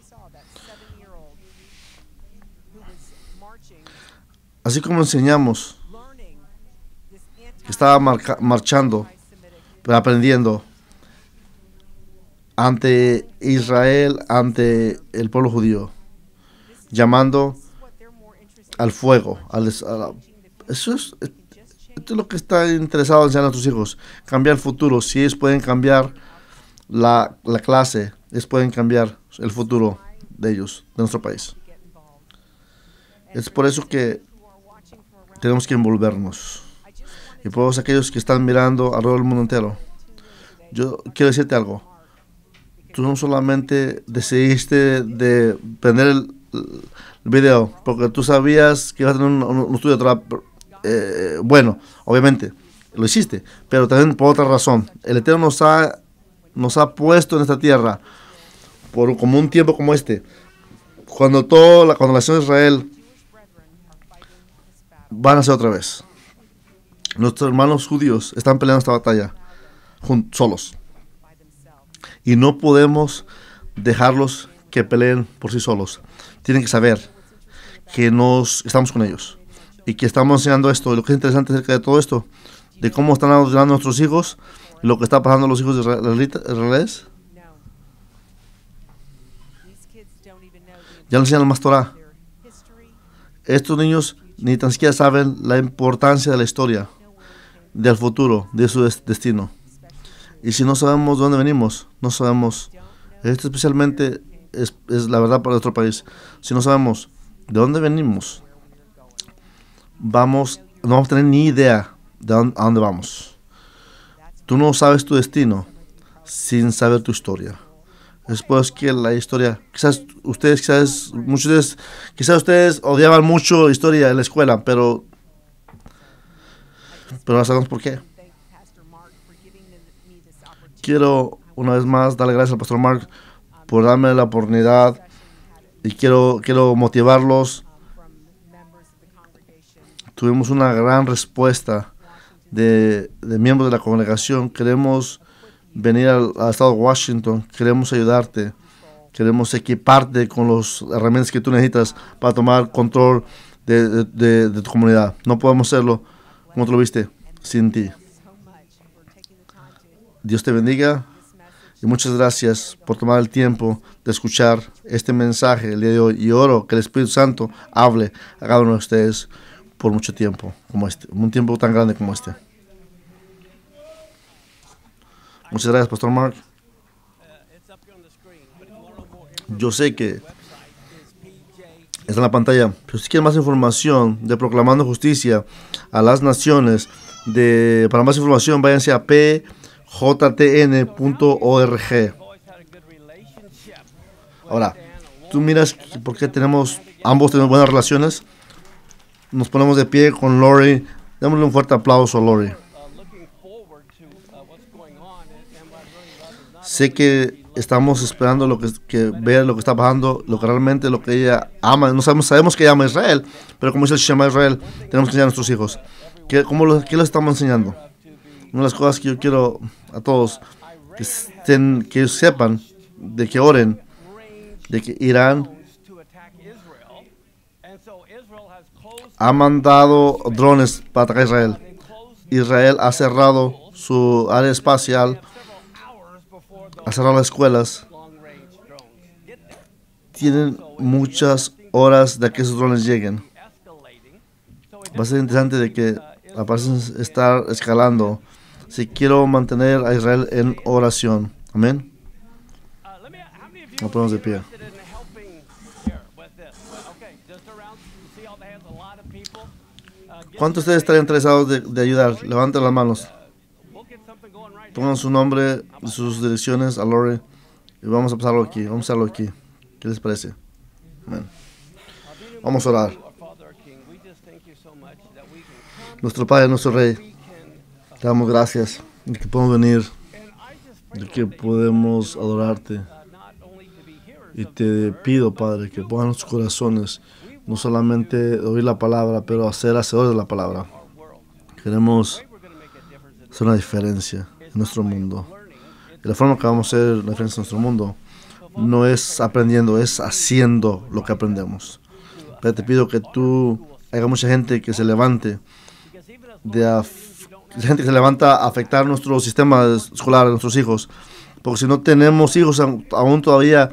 Así como enseñamos que estaba marchando aprendiendo ante Israel, ante el pueblo judío, llamando al fuego. Al, eso es, esto es lo que está interesado en enseñar a tus hijos, cambiar el futuro. Si ellos pueden cambiar la, la clase, ellos pueden cambiar el futuro de ellos, de nuestro país. Es por eso que tenemos que envolvernos y por todos aquellos que están mirando alrededor del mundo entero. Yo quiero decirte algo. Tú no solamente decidiste de prender el, video porque tú sabías que ibas a tener un, estudio eh, bueno, obviamente, lo hiciste, pero también por otra razón. El Eterno nos ha, nos ha puesto en esta tierra por como un tiempo como este, cuando toda la, nación de Israel van a ser otra vez. Nuestros hermanos judíos están peleando esta batalla solos. Y no podemos dejarlos que peleen por sí solos. Tienen que saber que nos estamos con ellos y que estamos enseñando esto. Y lo que es interesante acerca de todo esto, de cómo están adoptando nuestros hijos, lo que está pasando a los hijos de Israel, Ya no enseñan más Torah. Estos niños ni tan siquiera saben la importancia de la historia del futuro, de su destino. Y si no sabemos dónde venimos, no sabemos. Esto especialmente es, la verdad para nuestro país. Si no sabemos de dónde venimos, vamos, no vamos a tener ni idea de a dónde vamos. Tú no sabes tu destino sin saber tu historia. Después que la historia, quizás ustedes, quizás muchos ustedes, quizás ustedes odiaban mucho historia en la escuela, pero pero ahora sabemos por qué. Quiero una vez más darle gracias al pastor Mark por darme la oportunidad y quiero, quiero motivarlos. Tuvimos una gran respuesta de, miembros de la congregación. Queremos venir al, estado de Washington, queremos ayudarte, queremos equiparte con las herramientas que tú necesitas para tomar control de tu comunidad. No podemos hacerlo ¿Cómo te lo viste? Sin ti. Dios te bendiga y muchas gracias por tomar el tiempo de escuchar este mensaje el día de hoy. Y oro que el Espíritu Santo hable a cada uno de ustedes por mucho tiempo, como este, un tiempo tan grande como este. Muchas gracias, Pastor Mark. Yo sé que está en la pantalla. Pero si quieren más información de Proclamando Justicia a las Naciones, de, para más información váyanse a pjtn.org. Ahora, tú miras por qué tenemos, ambos tenemos buenas relaciones. Nos ponemos de pie con Lori. Démosle un fuerte aplauso a Lori. Sé que estamos esperando lo que, vean ver lo que está pasando, lo que realmente lo que ella ama. No sabemos, sabemos que ella ama a Israel, pero como dice el Shema Israel, tenemos que enseñar a nuestros hijos. ¿Qué, cómo lo, qué les estamos enseñando? Una de las cosas que yo quiero a todos que, estén, que sepan, de que oren, de que Irán ha mandado drones para atacar a Israel. Israel ha cerrado su área espacial a cerrar las escuelas, tienen muchas horas de que esos drones lleguen. Va a ser interesante de que aparecen estar escalando. Si quiero mantener a Israel en oración. Amén. no ponemos de pie. ¿Cuántos de ustedes están interesados de ayudar? Levanten las manos pongan su nombre, sus direcciones a Lore y vamos a pasarlo aquí, vamos a hacerlo aquí. ¿Qué les parece? Vamos a orar. Nuestro Padre, nuestro Rey, te damos gracias de que podemos venir, de que podemos adorarte. Y te pido, Padre, que pongan nuestros corazones, no solamente oír la palabra, pero hacer hacedores de la palabra. Queremos hacer una diferencia nuestro mundo. Y la forma que vamos a hacer la diferencia nuestro mundo no es aprendiendo, es haciendo lo que aprendemos. Pero te pido que tú haya mucha gente que se levante, de gente que se levanta a afectar nuestro sistema escolar, a nuestros hijos. Porque si no tenemos hijos, aún todavía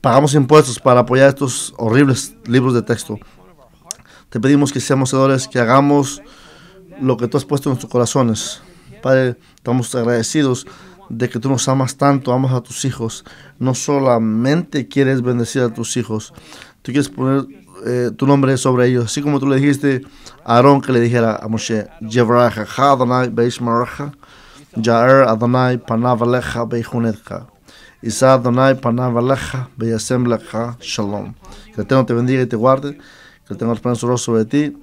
pagamos impuestos para apoyar estos horribles libros de texto. Te pedimos que seamos señores, que hagamos lo que tú has puesto en nuestros corazones. Padre, estamos agradecidos de que tú nos amas tanto, amas a tus hijos. No solamente quieres bendecir a tus hijos, tú quieres poner eh, tu nombre sobre ellos. Así como tú le dijiste a Aarón que le dijera a Moshe, Adonai Panavaleja Beijunetja. Isa Adonai Panavaleja Shalom. Que el Señor te bendiga y te guarde. Que el su rostro sobre ti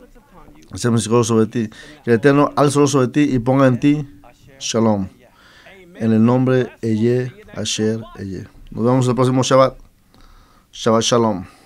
sobre ti. Que el Eterno alce sobre ti y ponga en ti Shalom. En el nombre Eye, Asher, Eye. Nos vemos el próximo Shabbat. Shabbat Shalom.